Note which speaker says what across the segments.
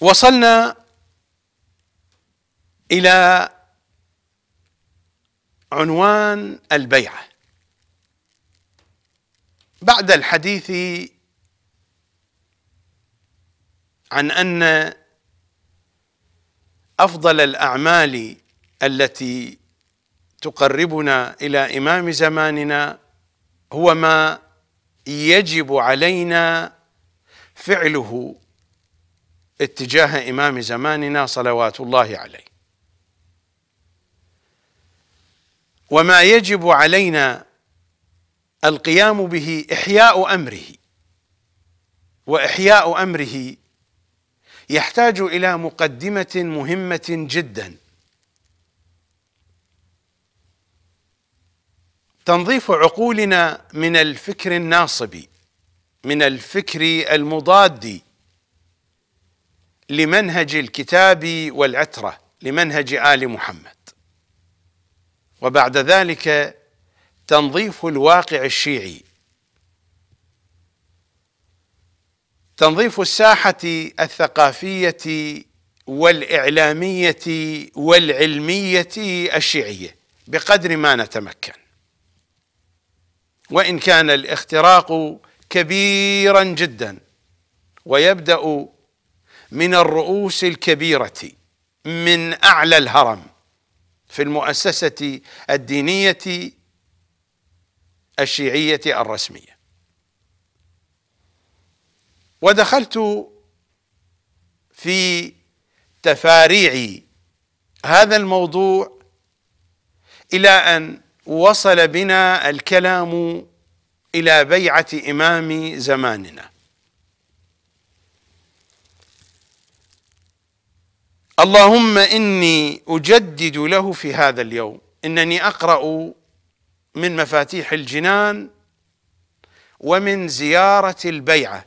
Speaker 1: وصلنا الى عنوان البيعه بعد الحديث عن ان افضل الاعمال التي تقربنا الى امام زماننا هو ما يجب علينا فعله اتجاه إمام زماننا صلوات الله عليه وما يجب علينا القيام به إحياء أمره وإحياء أمره يحتاج إلى مقدمة مهمة جدا تنظيف عقولنا من الفكر الناصبي من الفكر المضادي لمنهج الكتاب والعتره لمنهج ال محمد وبعد ذلك تنظيف الواقع الشيعي تنظيف الساحه الثقافيه والاعلاميه والعلميه الشيعيه بقدر ما نتمكن وان كان الاختراق كبيرا جدا ويبدا من الرؤوس الكبيرة من أعلى الهرم في المؤسسة الدينية الشيعية الرسمية ودخلت في تفاريع هذا الموضوع إلى أن وصل بنا الكلام إلى بيعة إمام زماننا اللهم اني اجدد له في هذا اليوم انني اقرا من مفاتيح الجنان ومن زياره البيعه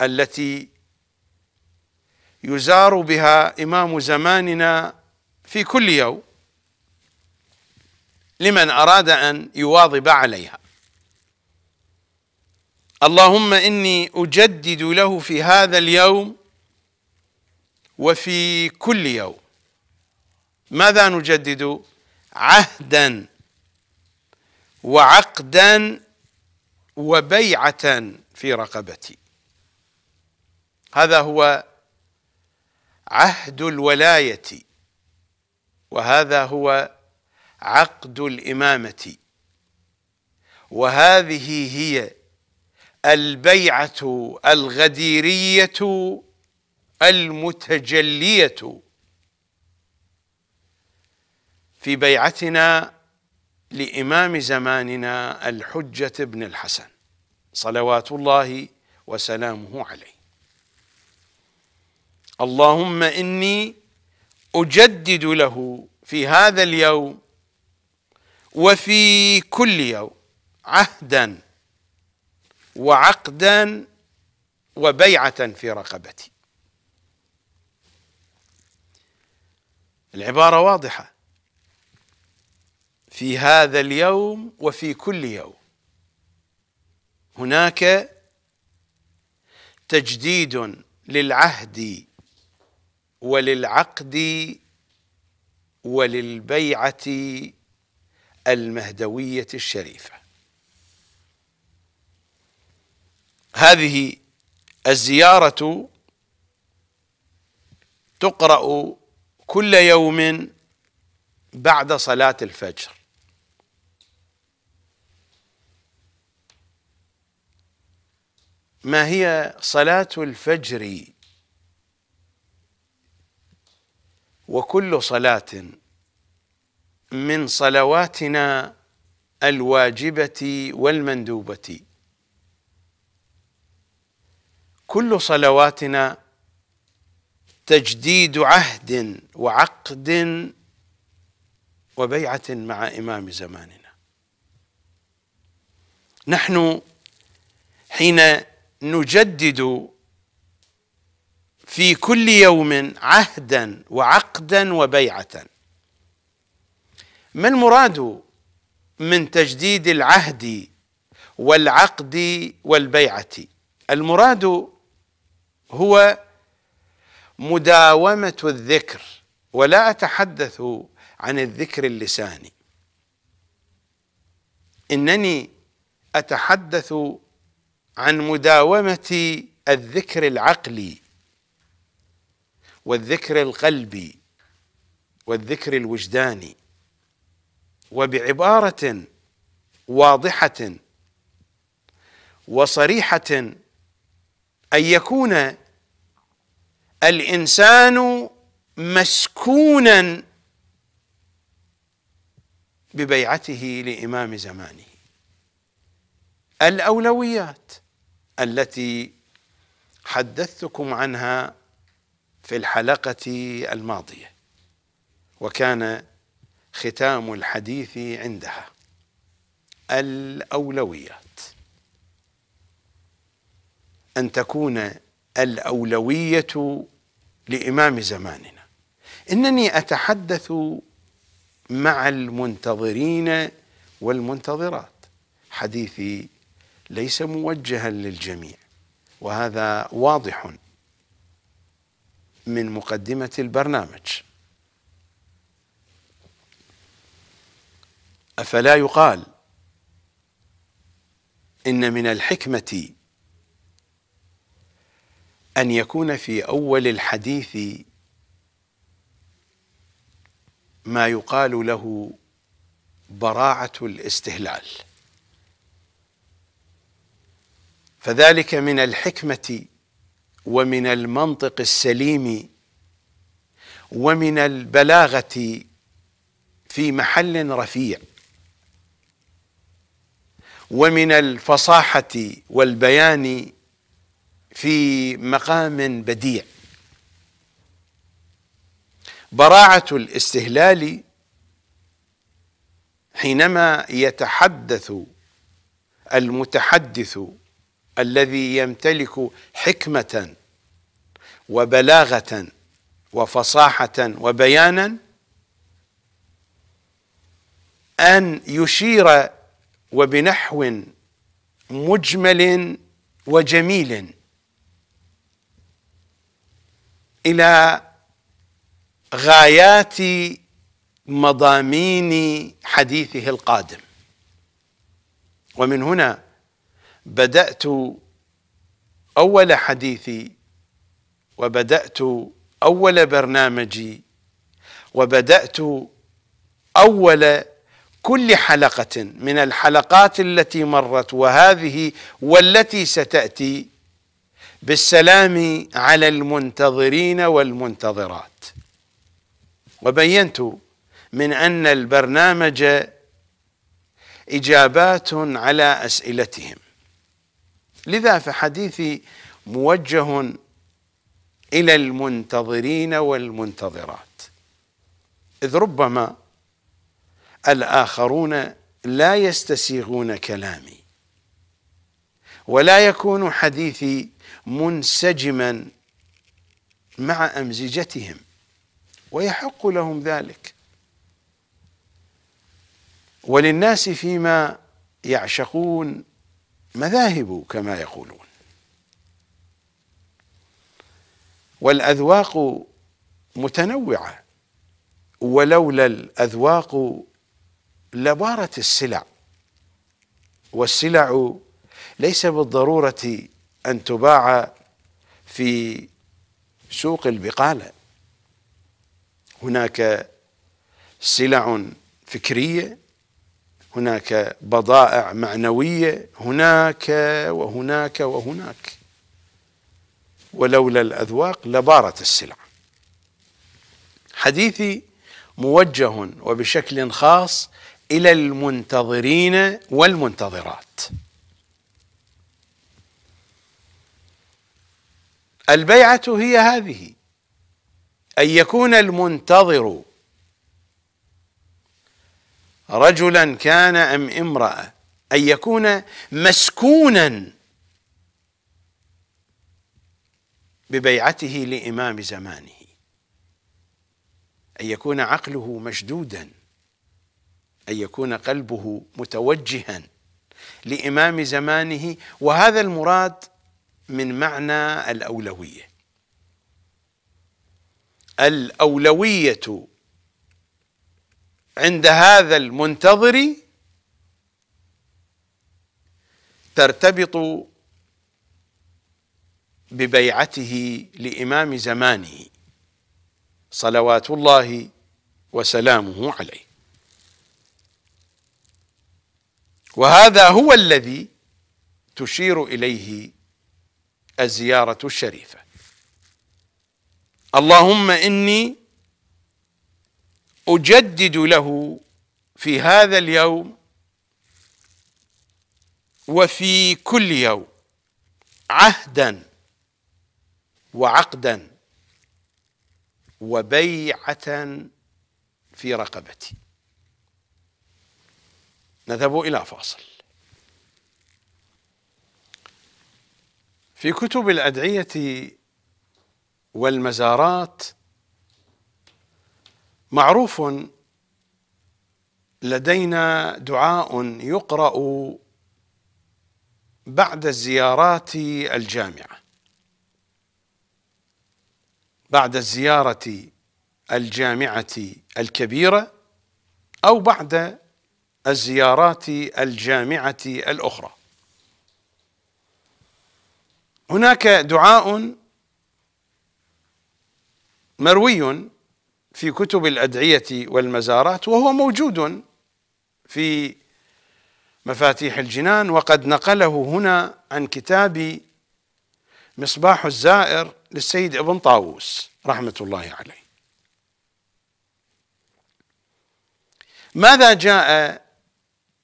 Speaker 1: التي يزار بها امام زماننا في كل يوم لمن اراد ان يواظب عليها اللهم اني اجدد له في هذا اليوم وفي كل يوم ماذا نجدد عهدا وعقدا وبيعه في رقبتي هذا هو عهد الولايه وهذا هو عقد الامامه وهذه هي البيعه الغديريه المتجليه في بيعتنا لامام زماننا الحجه بن الحسن صلوات الله وسلامه عليه اللهم اني اجدد له في هذا اليوم وفي كل يوم عهدا وعقدا وبيعه في رقبتي العبارة واضحة في هذا اليوم وفي كل يوم هناك تجديد للعهد وللعقد وللبيعة المهدوية الشريفة هذه الزيارة تقرأ كل يوم بعد صلاة الفجر ما هي صلاة الفجر وكل صلاة من صلواتنا الواجبة والمندوبة كل صلواتنا تجديد عهد وعقد وبيعة مع إمام زماننا نحن حين نجدد في كل يوم عهدا وعقدا وبيعة ما المراد من تجديد العهد والعقد والبيعة المراد هو مداومة الذكر ولا أتحدث عن الذكر اللساني إنني أتحدث عن مداومة الذكر العقلي والذكر القلبي والذكر الوجداني وبعبارة واضحة وصريحة أن يكون الانسان مسكونا ببيعته لامام زمانه الاولويات التي حدثتكم عنها في الحلقه الماضيه وكان ختام الحديث عندها الاولويات ان تكون الاولويه لامام زماننا انني اتحدث مع المنتظرين والمنتظرات حديثي ليس موجها للجميع وهذا واضح من مقدمه البرنامج افلا يقال ان من الحكمه أن يكون في أول الحديث ما يقال له براعة الاستهلال فذلك من الحكمة ومن المنطق السليم ومن البلاغة في محل رفيع ومن الفصاحة والبيان في مقام بديع براعة الاستهلال حينما يتحدث المتحدث الذي يمتلك حكمة وبلاغة وفصاحة وبيانا أن يشير وبنحو مجمل وجميل الى غايات مضامين حديثه القادم ومن هنا بدات اول حديثي وبدات اول برنامجي وبدات اول كل حلقه من الحلقات التي مرت وهذه والتي ستاتي بالسلام على المنتظرين والمنتظرات وبينت من ان البرنامج اجابات على اسئلتهم لذا فحديثي موجه الى المنتظرين والمنتظرات اذ ربما الاخرون لا يستسيغون كلامي ولا يكون حديثي منسجما مع أمزجتهم ويحق لهم ذلك وللناس فيما يعشقون مذاهب كما يقولون والأذواق متنوعة ولولا الأذواق لبارت السلع والسلع ليس بالضرورة أن تباع في سوق البقالة هناك سلع فكرية هناك بضائع معنوية هناك وهناك وهناك ولولا الأذواق لبارت السلع حديثي موجه وبشكل خاص إلى المنتظرين والمنتظرات البيعة هي هذه أن يكون المنتظر رجلا كان أم امرأة أن يكون مسكونا ببيعته لإمام زمانه أن يكون عقله مشدودا أن يكون قلبه متوجها لإمام زمانه وهذا المراد من معنى الاولويه الاولويه عند هذا المنتظر ترتبط ببيعته لامام زمانه صلوات الله وسلامه عليه وهذا هو الذي تشير اليه الزيارة الشريفة اللهم إني أجدد له في هذا اليوم وفي كل يوم عهدا وعقدا وبيعة في رقبتي نذهب إلى فاصل في كتب الادعيه والمزارات معروف لدينا دعاء يقرا بعد الزيارات الجامعه بعد الزياره الجامعه الكبيره او بعد الزيارات الجامعه الاخرى هناك دعاء مروي في كتب الأدعية والمزارات وهو موجود في مفاتيح الجنان وقد نقله هنا عن كتاب مصباح الزائر للسيد ابن طاووس رحمة الله عليه ماذا جاء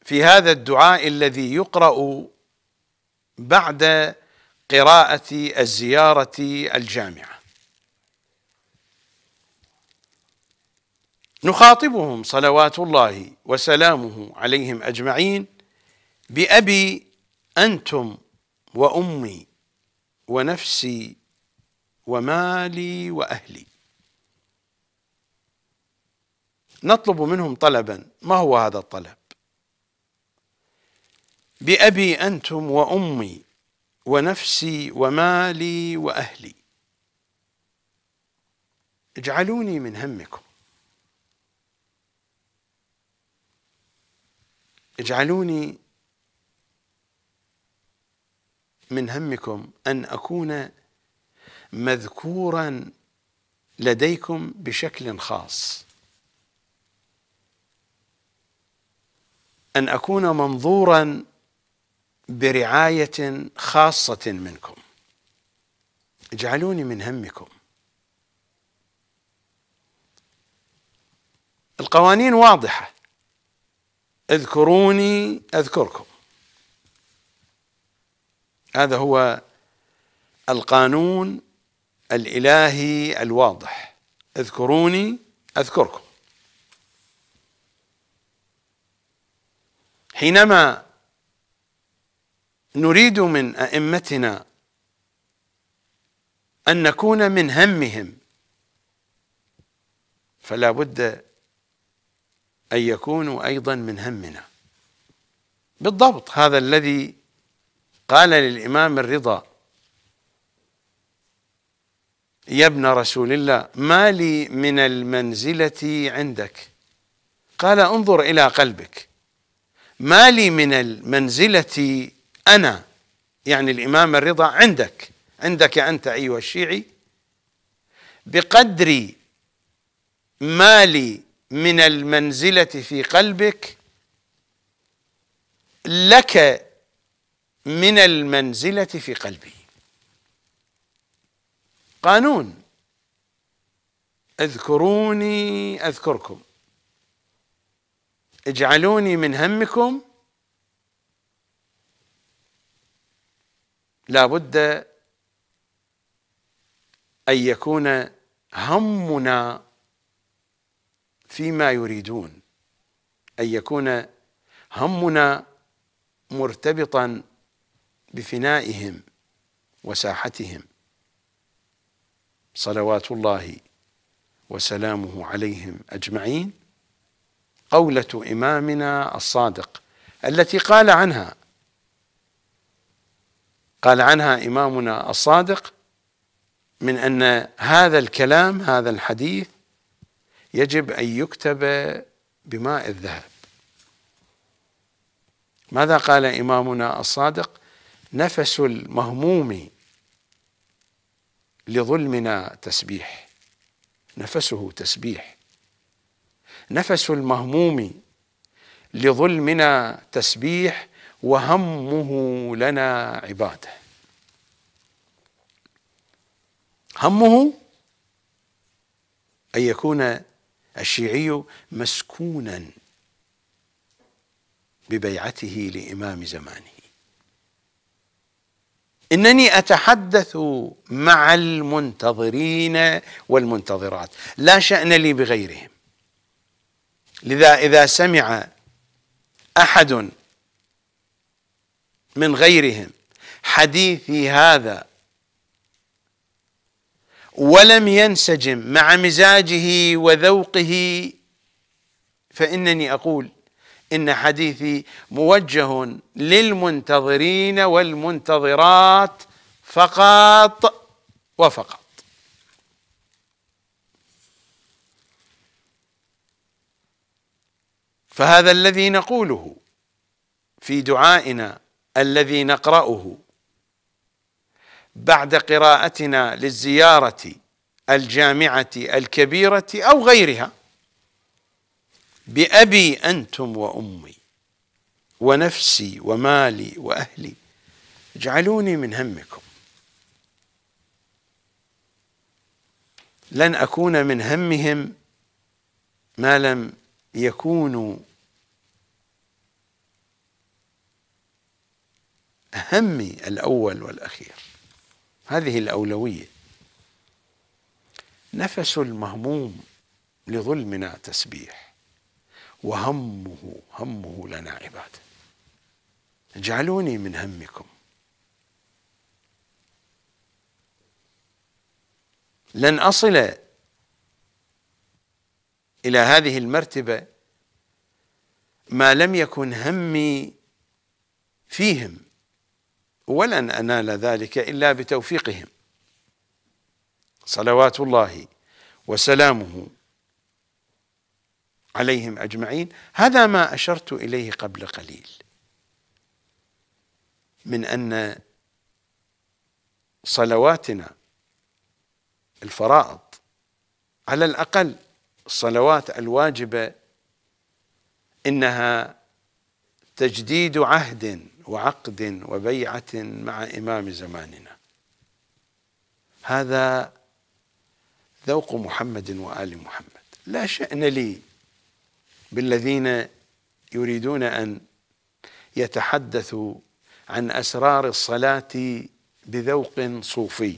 Speaker 1: في هذا الدعاء الذي يقرأ بعد قراءة الزيارة الجامعة نخاطبهم صلوات الله وسلامه عليهم أجمعين بأبي أنتم وأمي ونفسي ومالي وأهلي نطلب منهم طلبا ما هو هذا الطلب بأبي أنتم وأمي ونفسي ومالي واهلي اجعلوني من همكم اجعلوني من همكم ان اكون مذكورا لديكم بشكل خاص ان اكون منظورا برعايه خاصه منكم اجعلوني من همكم القوانين واضحه اذكروني اذكركم هذا هو القانون الالهي الواضح اذكروني اذكركم حينما نريد من أئمتنا أن نكون من همهم فلا بد أن يكونوا أيضا من همنا بالضبط هذا الذي قال للإمام الرضا يا ابن رسول الله ما لي من المنزلة عندك قال انظر إلى قلبك ما لي من المنزلة أنا يعني الإمام الرضا عندك عندك أنت أيها الشيعي بقدر مالي من المنزلة في قلبك لك من المنزلة في قلبي قانون اذكروني أذكركم اجعلوني من همكم لابد أن يكون همنا فيما يريدون أن يكون همنا مرتبطا بفنائهم وساحتهم صلوات الله وسلامه عليهم أجمعين قولة إمامنا الصادق التي قال عنها قال عنها إمامنا الصادق من أن هذا الكلام هذا الحديث يجب أن يكتب بماء الذهب ماذا قال إمامنا الصادق نفس المهموم لظلمنا تسبيح نفسه تسبيح نفس المهموم لظلمنا تسبيح وهمه لنا عباده همه ان يكون الشيعي مسكونا ببيعته لامام زمانه انني اتحدث مع المنتظرين والمنتظرات لا شان لي بغيرهم لذا اذا سمع احد من غيرهم حديثي هذا ولم ينسجم مع مزاجه وذوقه فإنني أقول إن حديثي موجه للمنتظرين والمنتظرات فقط وفقط فهذا الذي نقوله في دعائنا الذي نقرأه بعد قراءتنا للزيارة الجامعة الكبيرة أو غيرها بأبي أنتم وأمي ونفسي ومالي وأهلي اجعلوني من همكم لن أكون من همهم ما لم يكونوا همي الأول والأخير هذه الأولوية نفس المهموم لظلمنا تسبيح وهمه همه لنا عبادة اجعلوني من همكم لن أصل إلى هذه المرتبة ما لم يكن همي فيهم ولن انال ذلك الا بتوفيقهم صلوات الله وسلامه عليهم اجمعين هذا ما اشرت اليه قبل قليل من ان صلواتنا الفرائض على الاقل الصلوات الواجبه انها تجديد عهد وعقد وبيعة مع إمام زماننا هذا ذوق محمد وآل محمد لا شأن لي بالذين يريدون أن يتحدثوا عن أسرار الصلاة بذوق صوفي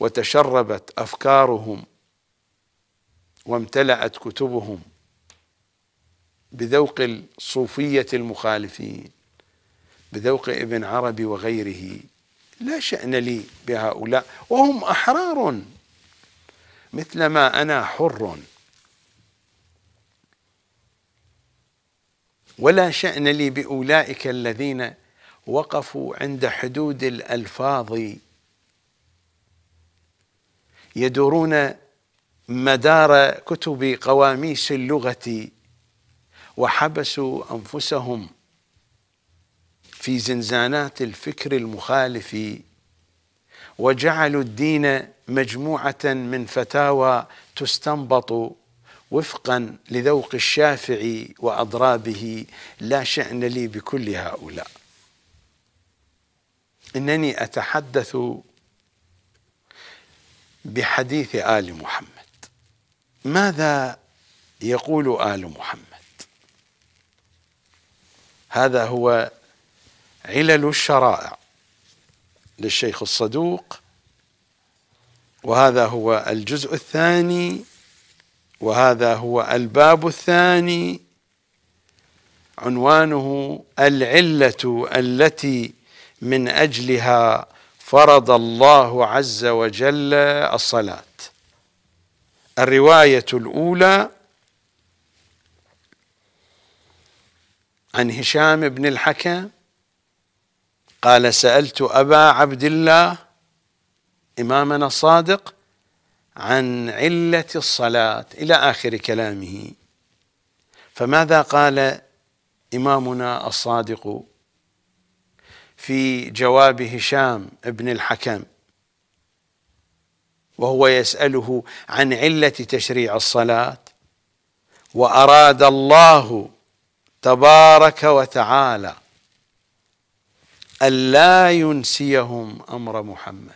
Speaker 1: وتشربت أفكارهم وامتلأت كتبهم بذوق الصوفية المخالفين بذوق ابن عربي وغيره لا شأن لي بهؤلاء وهم أحرار مثلما أنا حر ولا شأن لي بأولئك الذين وقفوا عند حدود الألفاظ يدورون مدار كتب قواميس اللغة وحبسوا انفسهم في زنزانات الفكر المخالف وجعلوا الدين مجموعه من فتاوى تستنبط وفقا لذوق الشافعي واضرابه لا شان لي بكل هؤلاء انني اتحدث بحديث ال محمد ماذا يقول ال محمد هذا هو علل الشرائع للشيخ الصدوق وهذا هو الجزء الثاني وهذا هو الباب الثاني عنوانه العله التي من اجلها فرض الله عز وجل الصلاه الروايه الاولى عن هشام بن الحكم قال سألت أبا عبد الله إمامنا الصادق عن علة الصلاة إلى آخر كلامه فماذا قال إمامنا الصادق في جواب هشام بن الحكم وهو يسأله عن علة تشريع الصلاة وأراد الله تبارك وتعالى ألا ينسيهم أمر محمد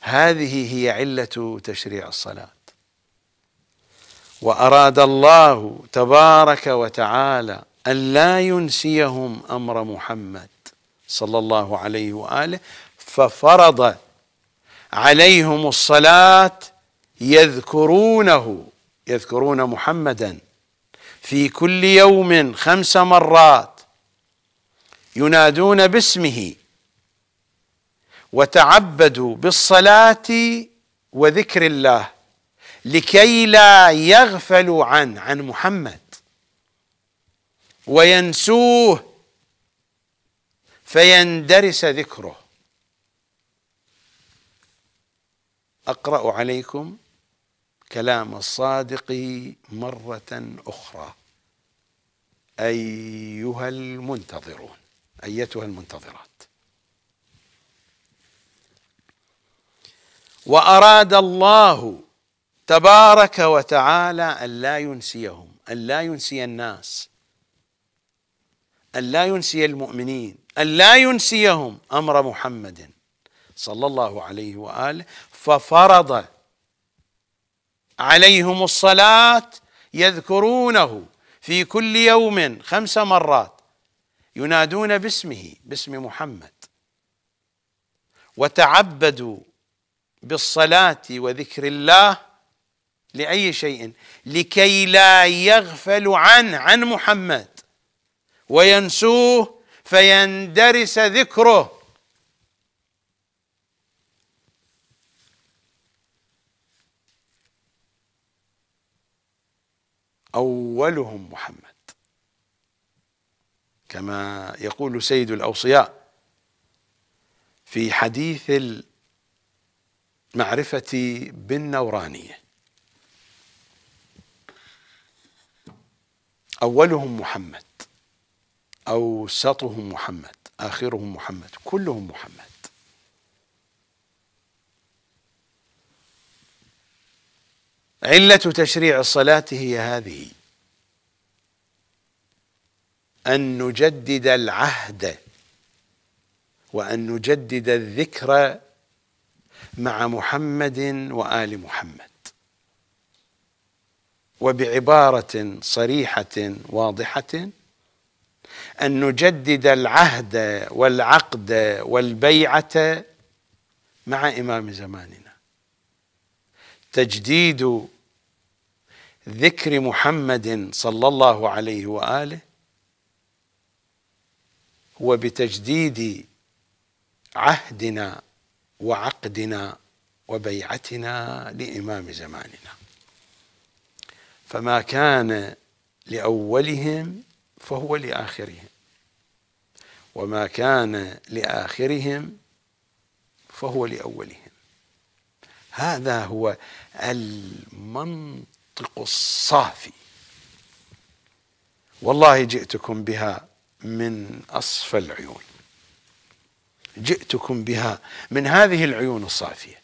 Speaker 1: هذه هي علة تشريع الصلاة وأراد الله تبارك وتعالى ألا ينسيهم أمر محمد صلى الله عليه وآله ففرض عليهم الصلاة يذكرونه يذكرون محمدا في كل يوم خمس مرات ينادون باسمه وتعبدوا بالصلاة وذكر الله لكي لا يغفلوا عن عن محمد وينسوه فيندرس ذكره أقرأ عليكم كلام الصادق مرة أخرى أيها المنتظرون أيتها المنتظرات وأراد الله تبارك وتعالى أن لا ينسيهم أن لا ينسي الناس أن لا ينسي المؤمنين أن لا ينسيهم أمر محمد صلى الله عليه وآله ففرض عليهم الصلاة يذكرونه في كل يوم خمس مرات ينادون باسمه باسم محمد وتعبدوا بالصلاة وذكر الله لأي شيء لكي لا يغفل عنه عن محمد وينسوه فيندرس ذكره أولهم محمد كما يقول سيد الأوصياء في حديث المعرفة بالنورانية أولهم محمد أوسطهم محمد آخرهم محمد كلهم محمد علة تشريع الصلاة هي هذه أن نجدد العهد وأن نجدد الذكر مع محمد وآل محمد وبعبارة صريحة واضحة أن نجدد العهد والعقد والبيعة مع إمام زماننا تجديد ذكر محمد صلى الله عليه واله هو بتجديد عهدنا وعقدنا وبيعتنا لامام زماننا فما كان لاولهم فهو لاخرهم وما كان لاخرهم فهو لاولهم هذا هو المنطق الصافي والله جئتكم بها من اصفى العيون جئتكم بها من هذه العيون الصافيه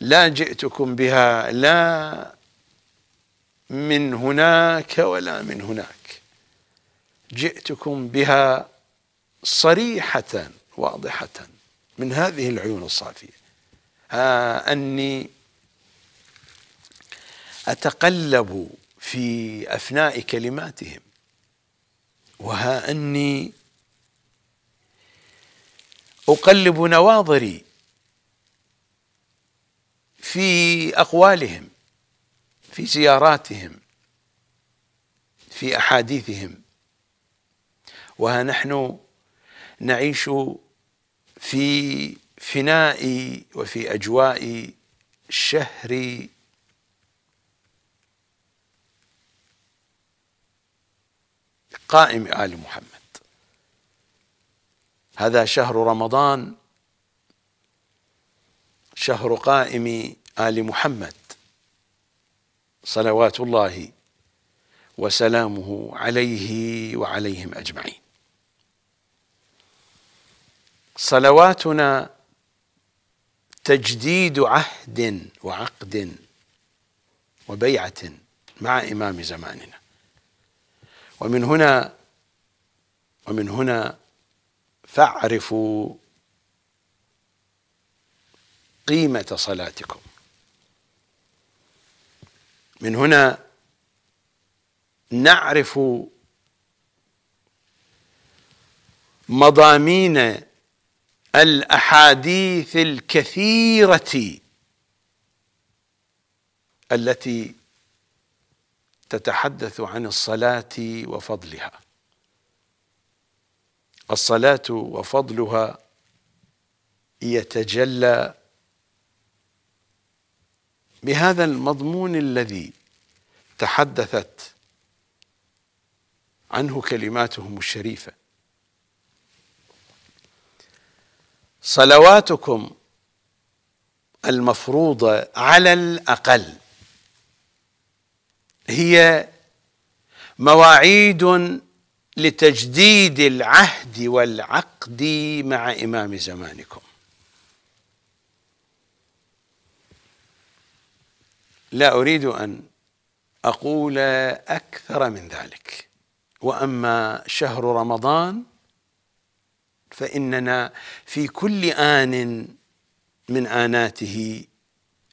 Speaker 1: لا جئتكم بها لا من هناك ولا من هناك جئتكم بها صريحه واضحه من هذه العيون الصافيه آه اني أتقلب في أفناء كلماتهم وها أني أقلب نواظري في أقوالهم في زياراتهم في أحاديثهم وها نحن نعيش في فناء وفي أجواء شهر قائم آل محمد هذا شهر رمضان شهر قائم آل محمد صلوات الله وسلامه عليه وعليهم أجمعين صلواتنا تجديد عهد وعقد وبيعة مع إمام زماننا ومن هنا ومن هنا فاعرفوا قيمة صلاتكم من هنا نعرف مضامين الاحاديث الكثيره التي تتحدث عن الصلاة وفضلها الصلاة وفضلها يتجلى بهذا المضمون الذي تحدثت عنه كلماتهم الشريفه صلواتكم المفروضه على الاقل هي مواعيد لتجديد العهد والعقد مع إمام زمانكم لا أريد أن أقول أكثر من ذلك وأما شهر رمضان فإننا في كل آن من آناته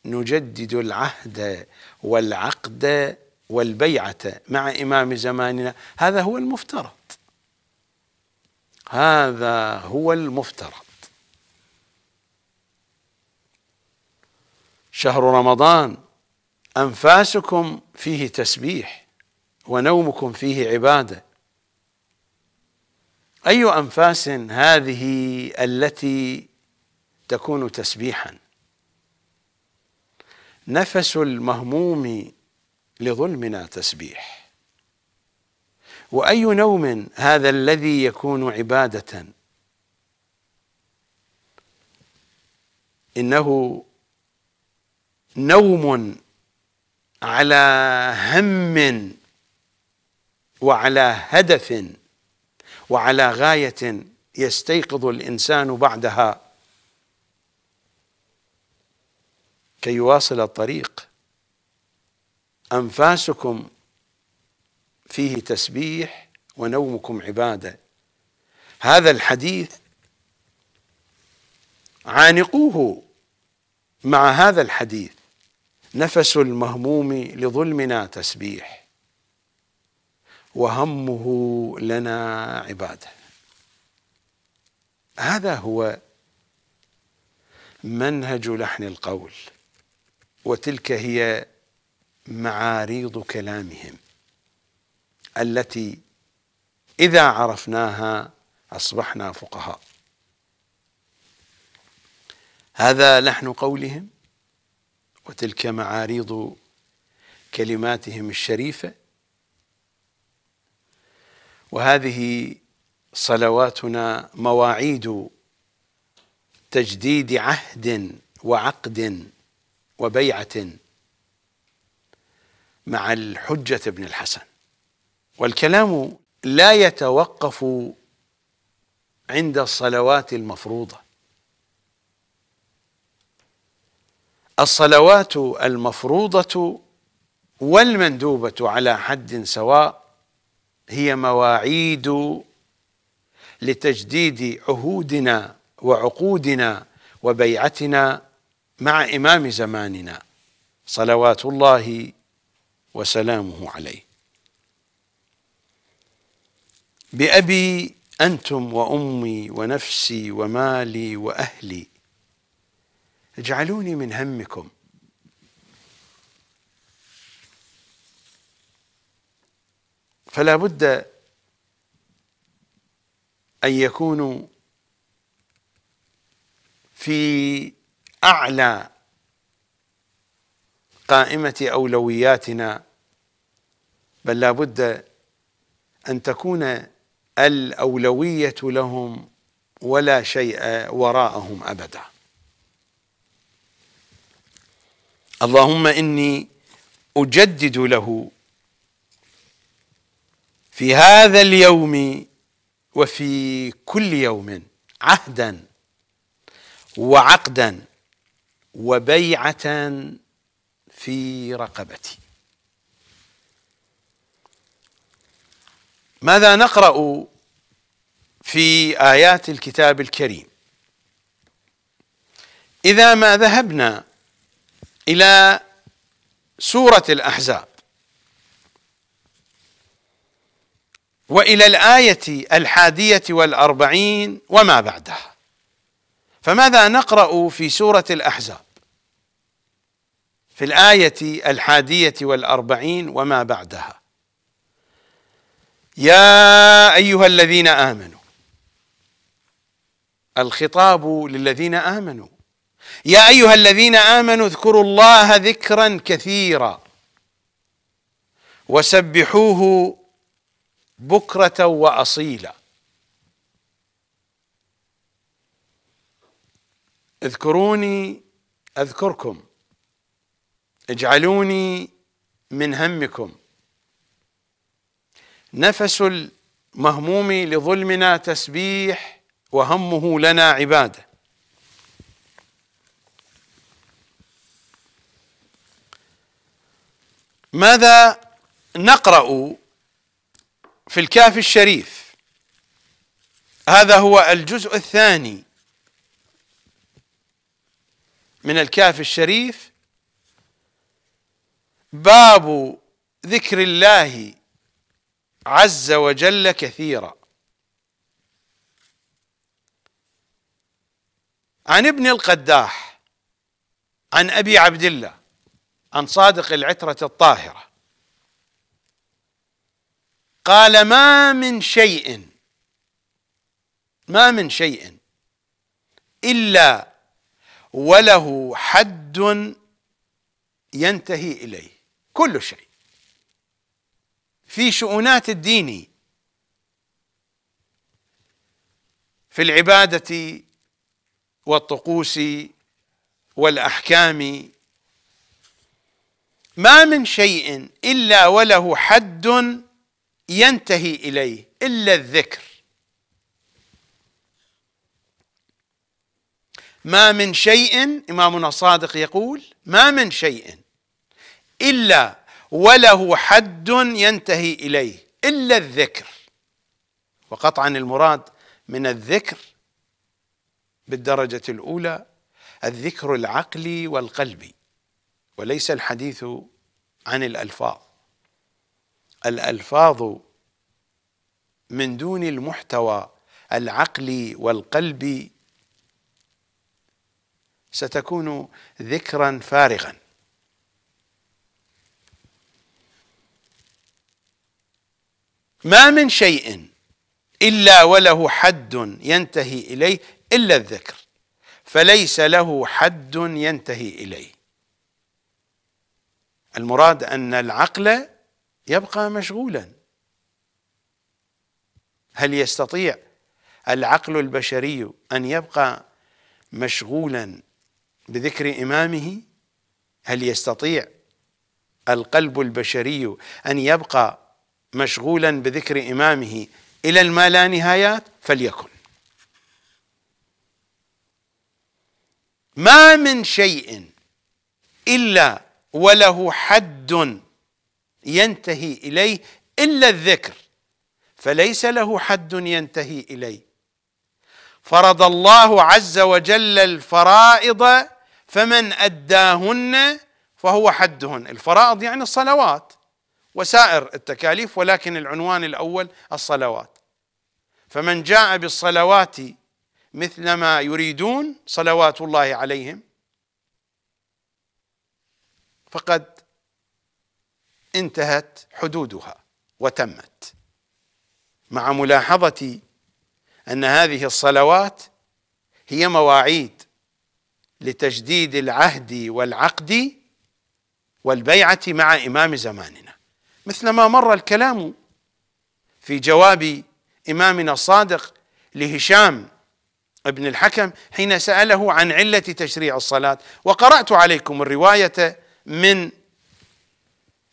Speaker 1: نجدد العهد والعقد والبيعة مع إمام زماننا هذا هو المفترض هذا هو المفترض شهر رمضان أنفاسكم فيه تسبيح ونومكم فيه عبادة أي أنفاس هذه التي تكون تسبيحا نفس المهموم لظلمنا تسبيح واي نوم هذا الذي يكون عباده انه نوم على هم وعلى هدف وعلى غايه يستيقظ الانسان بعدها كي يواصل الطريق أنفاسكم فيه تسبيح ونومكم عبادة هذا الحديث عانقوه مع هذا الحديث نفس المهموم لظلمنا تسبيح وهمه لنا عباده هذا هو منهج لحن القول وتلك هي معاريض كلامهم التي اذا عرفناها اصبحنا فقهاء هذا لحن قولهم وتلك معاريض كلماتهم الشريفه وهذه صلواتنا مواعيد تجديد عهد وعقد وبيعه مع الحجة بن الحسن والكلام لا يتوقف عند الصلوات المفروضة الصلوات المفروضة والمندوبة على حد سواء هي مواعيد لتجديد عهودنا وعقودنا وبيعتنا مع إمام زماننا صلوات الله وسلامه عليه بأبي أنتم وأمي ونفسي ومالي وأهلي اجعلوني من همكم فلا بد أن يكونوا في أعلى قائمه اولوياتنا بل لابد ان تكون الاولويه لهم ولا شيء وراءهم ابدا اللهم اني اجدد له في هذا اليوم وفي كل يوم عهدا وعقدا وبيعه في رقبتي ماذا نقرا في ايات الكتاب الكريم اذا ما ذهبنا الى سوره الاحزاب والى الايه الحاديه والاربعين وما بعدها فماذا نقرا في سوره الاحزاب في الآية الحادية والأربعين وما بعدها يا أيها الذين آمنوا الخطاب للذين آمنوا يا أيها الذين آمنوا اذكروا الله ذكرا كثيرا وسبحوه بكرة وأصيلا اذكروني أذكركم اجعلوني من همكم نفس المهموم لظلمنا تسبيح وهمه لنا عباده ماذا نقرا في الكاف الشريف هذا هو الجزء الثاني من الكاف الشريف باب ذكر الله عز وجل كثيرا عن ابن القداح عن ابي عبد الله عن صادق العتره الطاهره قال ما من شيء ما من شيء الا وله حد ينتهي اليه كل شيء في شؤونات الدين في العبادة والطقوس والأحكام ما من شيء إلا وله حد ينتهي إليه إلا الذكر ما من شيء إمامنا الصادق يقول ما من شيء إلا وله حد ينتهي إليه إلا الذكر وقطعا المراد من الذكر بالدرجة الأولى الذكر العقلي والقلبي وليس الحديث عن الألفاظ الألفاظ من دون المحتوى العقلي والقلبي ستكون ذكرا فارغا ما من شيء إلا وله حد ينتهي إليه إلا الذكر فليس له حد ينتهي إليه المراد أن العقل يبقى مشغولا هل يستطيع العقل البشري أن يبقى مشغولا بذكر إمامه هل يستطيع القلب البشري أن يبقى مشغولا بذكر إمامه إلى الما لا نهايات فليكن ما من شيء إلا وله حد ينتهي إليه إلا الذكر فليس له حد ينتهي إليه فرض الله عز وجل الفرائض فمن أداهن فهو حدهن الفرائض يعني الصلوات وسائر التكاليف ولكن العنوان الاول الصلوات فمن جاء بالصلوات مثل ما يريدون صلوات الله عليهم فقد انتهت حدودها وتمت مع ملاحظه ان هذه الصلوات هي مواعيد لتجديد العهد والعقد والبيعه مع امام زماننا مثل ما مر الكلام في جواب إمامنا الصادق لهشام ابن الحكم حين سأله عن علة تشريع الصلاة وقرأت عليكم الرواية من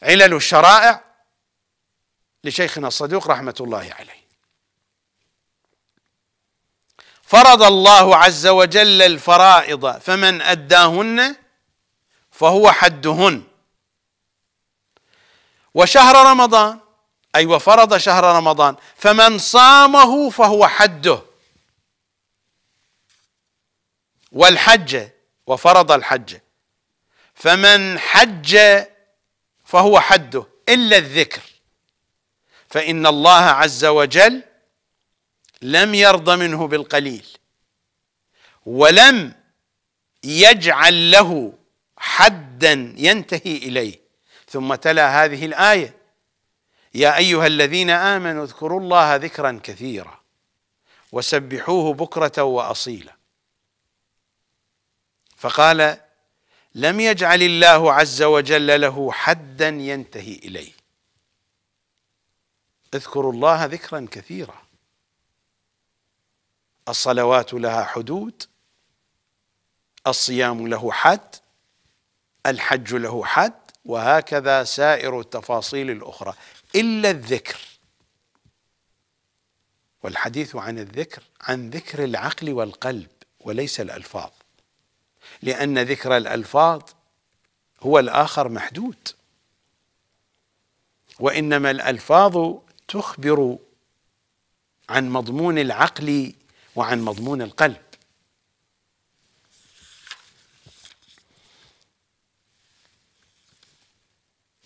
Speaker 1: علل الشرائع لشيخنا الصدوق رحمة الله عليه فرض الله عز وجل الفرائض فمن أداهن فهو حدهن وشهر رمضان أي أيوة، وفرض شهر رمضان فمن صامه فهو حده والحجة وفرض الحجة فمن حج فهو حده إلا الذكر فإن الله عز وجل لم يرضى منه بالقليل ولم يجعل له حدا ينتهي إليه ثم تلا هذه الايه يا ايها الذين امنوا اذكروا الله ذكرا كثيرا وسبحوه بكره واصيلا فقال لم يجعل الله عز وجل له حدا ينتهي اليه اذكروا الله ذكرا كثيرا الصلوات لها حدود الصيام له حد الحج له حد وهكذا سائر التفاصيل الاخرى الا الذكر والحديث عن الذكر عن ذكر العقل والقلب وليس الالفاظ لان ذكر الالفاظ هو الاخر محدود وانما الالفاظ تخبر عن مضمون العقل وعن مضمون القلب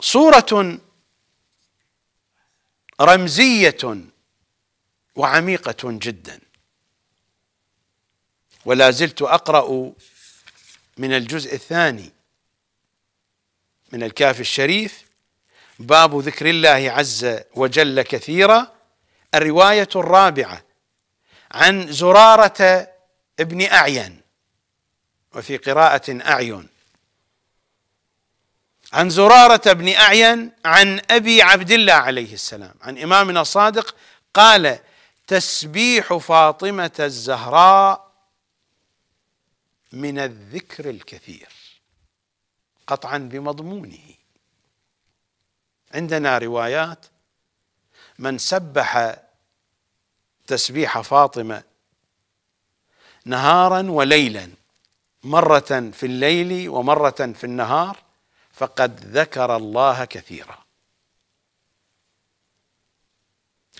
Speaker 1: صوره رمزيه وعميقه جدا ولا زلت اقرا من الجزء الثاني من الكاف الشريف باب ذكر الله عز وجل كثيرا الروايه الرابعه عن زراره ابن اعين وفي قراءه اعين عن زرارة بن أعين عن أبي عبد الله عليه السلام عن إمامنا الصادق قال تسبيح فاطمة الزهراء من الذكر الكثير قطعا بمضمونه عندنا روايات من سبح تسبيح فاطمة نهارا وليلا مرة في الليل ومرة في النهار فقد ذكر الله كثيرا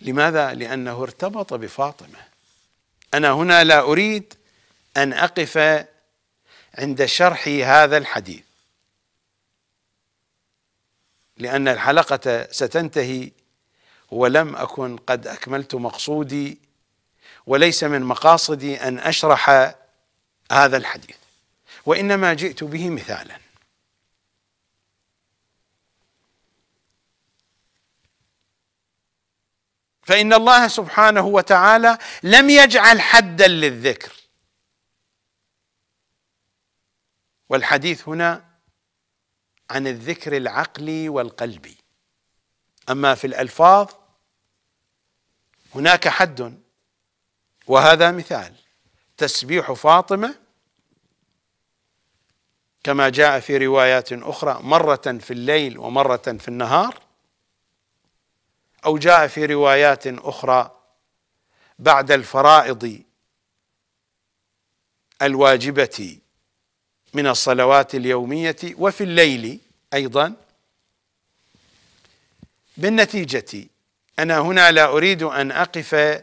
Speaker 1: لماذا؟ لأنه ارتبط بفاطمة أنا هنا لا أريد أن أقف عند شرح هذا الحديث لأن الحلقة ستنتهي ولم أكن قد أكملت مقصودي وليس من مقاصدي أن أشرح هذا الحديث وإنما جئت به مثالا فإن الله سبحانه وتعالى لم يجعل حدا للذكر والحديث هنا عن الذكر العقلي والقلبي أما في الألفاظ هناك حد وهذا مثال تسبيح فاطمة كما جاء في روايات أخرى مرة في الليل ومرة في النهار او جاء في روايات اخرى بعد الفرائض الواجبه من الصلوات اليوميه وفي الليل ايضا بالنتيجه انا هنا لا اريد ان اقف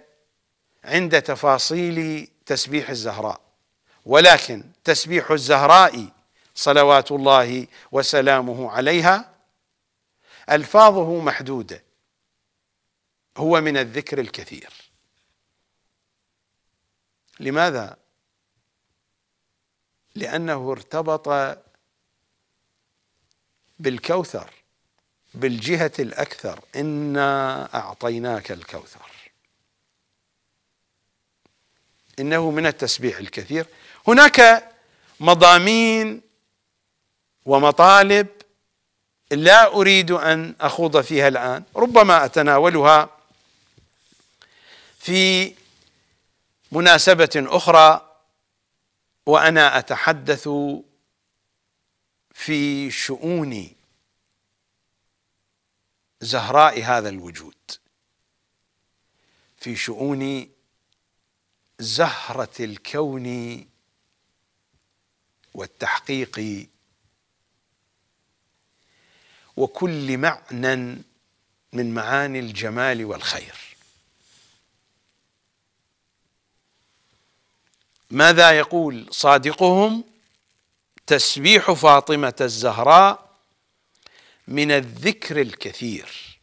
Speaker 1: عند تفاصيل تسبيح الزهراء ولكن تسبيح الزهراء صلوات الله وسلامه عليها الفاظه محدوده هو من الذكر الكثير لماذا لانه ارتبط بالكوثر بالجهه الاكثر انا اعطيناك الكوثر انه من التسبيح الكثير هناك مضامين ومطالب لا اريد ان اخوض فيها الان ربما اتناولها في مناسبة أخرى وأنا أتحدث في شؤون زهراء هذا الوجود في شؤون زهرة الكون والتحقيق وكل معنى من معاني الجمال والخير ماذا يقول صادقهم تسبيح فاطمه الزهراء من الذكر الكثير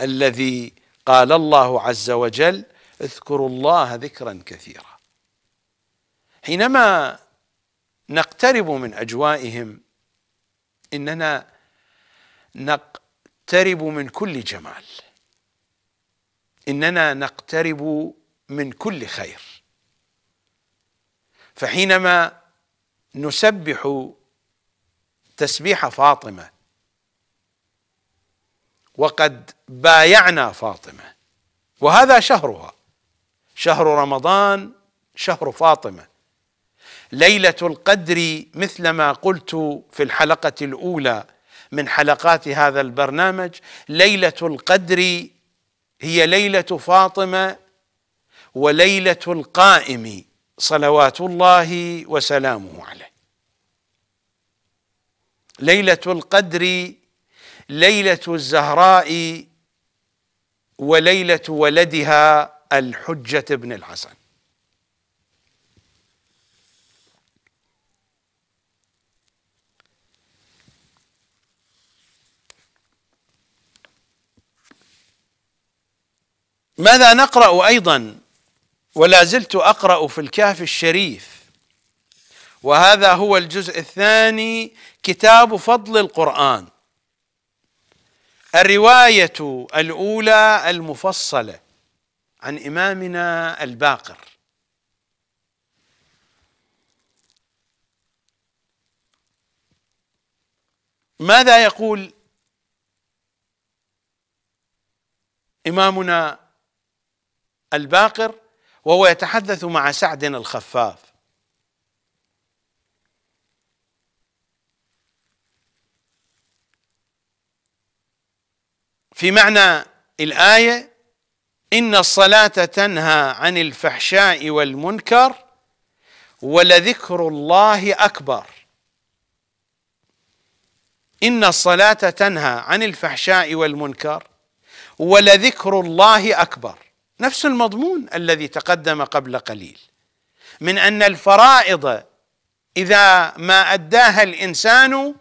Speaker 1: الذي قال الله عز وجل اذكروا الله ذكرا كثيرا حينما نقترب من اجوائهم اننا نقترب من كل جمال اننا نقترب من كل خير فحينما نسبح تسبيح فاطمه وقد بايعنا فاطمه وهذا شهرها شهر رمضان شهر فاطمه ليله القدر مثلما قلت في الحلقه الاولى من حلقات هذا البرنامج ليله القدر هي ليله فاطمه وليله القائم صلوات الله وسلامه عليه ليله القدر ليله الزهراء وليله ولدها الحجه بن الحسن ماذا نقرا ايضا ولا زلت اقرا في الكهف الشريف وهذا هو الجزء الثاني كتاب فضل القران الروايه الاولى المفصله عن امامنا الباقر ماذا يقول امامنا الباقر وهو يتحدث مع سعد الخفاف في معنى الآية إن الصلاة تنهى عن الفحشاء والمنكر ولذكر الله أكبر إن الصلاة تنهى عن الفحشاء والمنكر ولذكر الله أكبر نفس المضمون الذي تقدم قبل قليل من ان الفرائض اذا ما اداها الانسان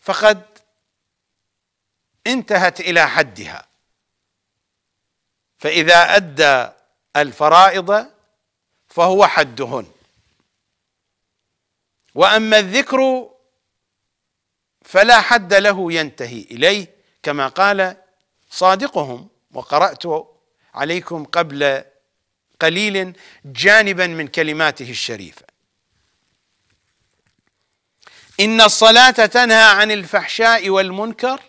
Speaker 1: فقد انتهت الى حدها فاذا ادى الفرائض فهو حدهن واما الذكر فلا حد له ينتهي اليه كما قال صادقهم وقرات عليكم قبل قليل جانبا من كلماته الشريفه ان الصلاه تنهى عن الفحشاء والمنكر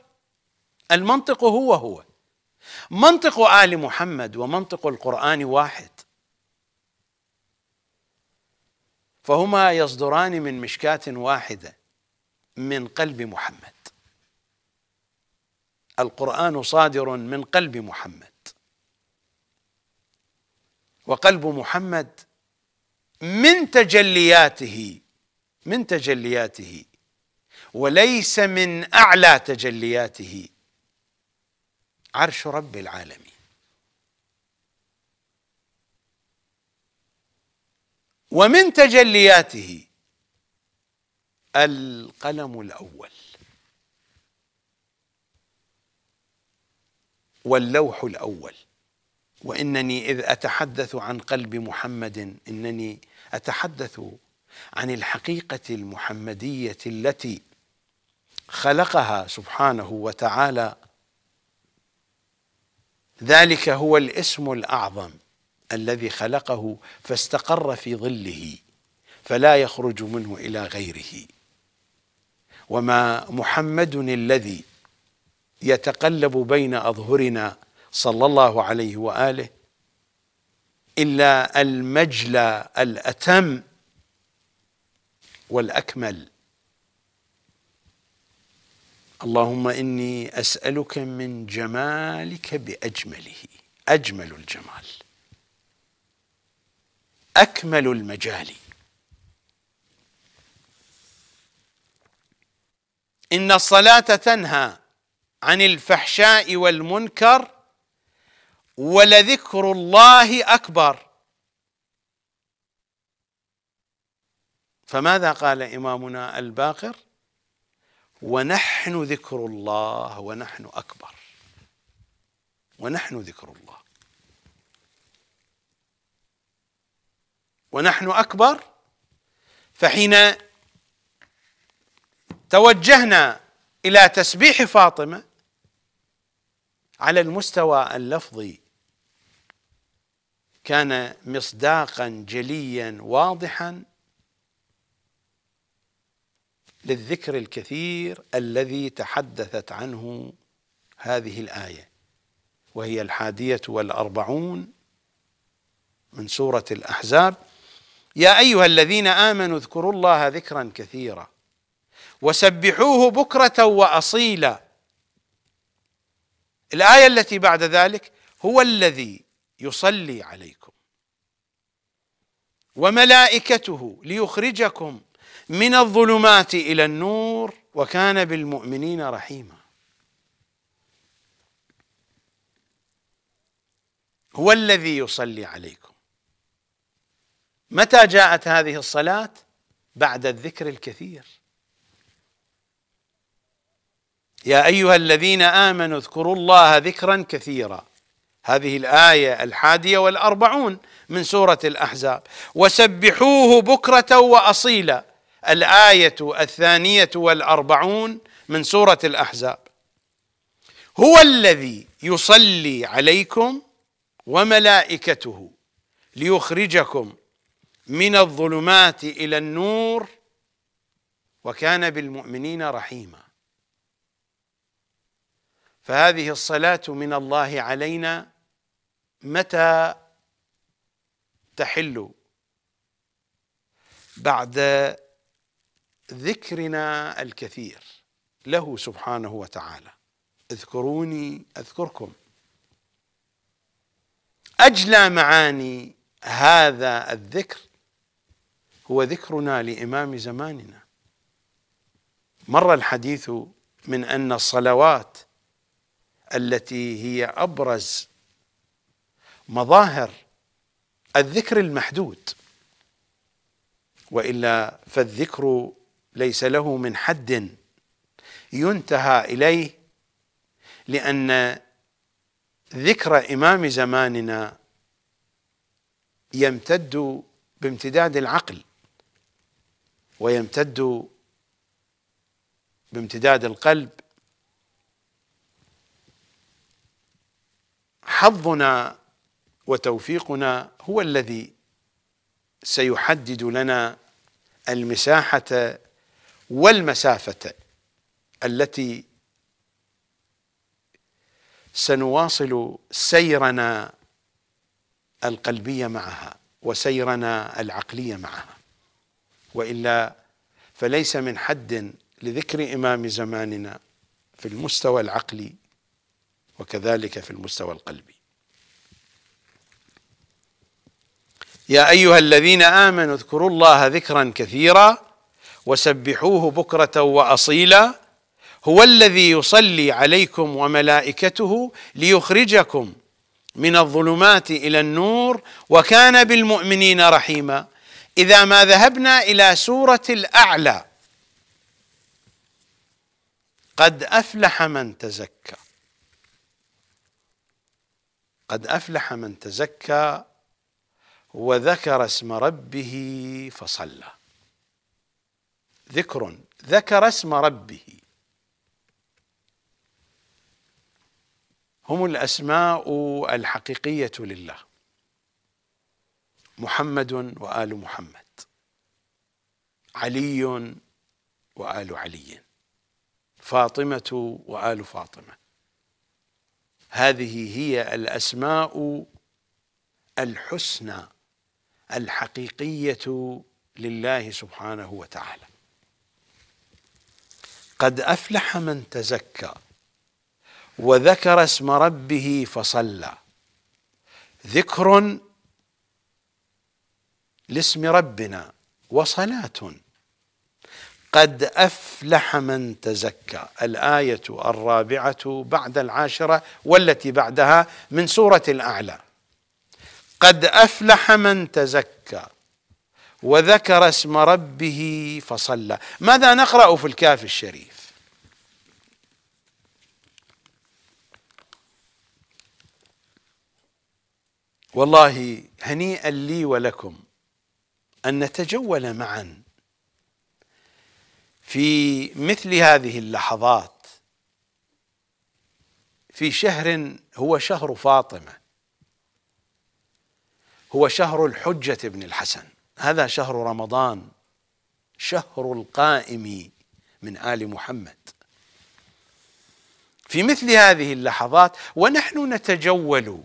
Speaker 1: المنطق هو هو منطق ال محمد ومنطق القران واحد فهما يصدران من مشكاه واحده من قلب محمد القران صادر من قلب محمد وقلب محمد من تجلياته من تجلياته وليس من اعلى تجلياته عرش رب العالمين ومن تجلياته القلم الاول واللوح الاول وانني اذ اتحدث عن قلب محمد انني اتحدث عن الحقيقه المحمديه التي خلقها سبحانه وتعالى ذلك هو الاسم الاعظم الذي خلقه فاستقر في ظله فلا يخرج منه الى غيره وما محمد الذي يتقلب بين اظهرنا صلى الله عليه واله الا المجلى الاتم والاكمل اللهم اني اسالك من جمالك باجمله اجمل الجمال اكمل المجال ان الصلاه تنهى عن الفحشاء والمنكر ولذكر الله اكبر فماذا قال امامنا الباقر ونحن ذكر الله ونحن اكبر ونحن ذكر الله ونحن اكبر فحين توجهنا الى تسبيح فاطمه على المستوى اللفظي كان مصداقا جليا واضحا للذكر الكثير الذي تحدثت عنه هذه الآية وهي الحادية والأربعون من سورة الأحزاب يا أيها الذين آمنوا اذكروا الله ذكرا كثيرا وسبحوه بكرة وأصيلا الآية التي بعد ذلك هو الذي يصلي عليكم وملائكته ليخرجكم من الظلمات الى النور وكان بالمؤمنين رحيما هو الذي يصلي عليكم متى جاءت هذه الصلاه بعد الذكر الكثير يا ايها الذين امنوا اذكروا الله ذكرا كثيرا هذه الايه الحاديه والاربعون من سورة الأحزاب وسبحوه بكرة وأصيلا الآية الثانية والأربعون من سورة الأحزاب هو الذي يصلي عليكم وملائكته ليخرجكم من الظلمات إلى النور وكان بالمؤمنين رحيما فهذه الصلاة من الله علينا متى تحل بعد ذكرنا الكثير له سبحانه وتعالى اذكروني اذكركم اجلى معاني هذا الذكر هو ذكرنا لامام زماننا مر الحديث من ان الصلوات التي هي ابرز مظاهر الذكر المحدود والا فالذكر ليس له من حد ينتهى اليه لان ذكر امام زماننا يمتد بامتداد العقل ويمتد بامتداد القلب حظنا وتوفيقنا هو الذي سيحدد لنا المساحة والمسافة التي سنواصل سيرنا القلبي معها وسيرنا العقلي معها والا فليس من حد لذكر امام زماننا في المستوى العقلي وكذلك في المستوى القلبي يا ايها الذين امنوا اذكروا الله ذكرا كثيرا وسبحوه بكره واصيلا هو الذي يصلي عليكم وملائكته ليخرجكم من الظلمات الى النور وكان بالمؤمنين رحيما اذا ما ذهبنا الى سوره الاعلى قد افلح من تزكى قد افلح من تزكى وذكر اسم ربه فصلى ذكر ذكر اسم ربه هم الاسماء الحقيقيه لله محمد وال محمد علي وال علي فاطمه وال فاطمه هذه هي الاسماء الحسنى الحقيقية لله سبحانه وتعالى قد أفلح من تزكى وذكر اسم ربه فصلى ذكر لاسم ربنا وصلاة قد أفلح من تزكى الآية الرابعة بعد العاشرة والتي بعدها من سورة الأعلى قد افلح من تزكى وذكر اسم ربه فصلى ماذا نقرا في الكاف الشريف والله هنيئا لي ولكم ان نتجول معا في مثل هذه اللحظات في شهر هو شهر فاطمه هو شهر الحجة بن الحسن هذا شهر رمضان شهر القائم من آل محمد في مثل هذه اللحظات ونحن نتجول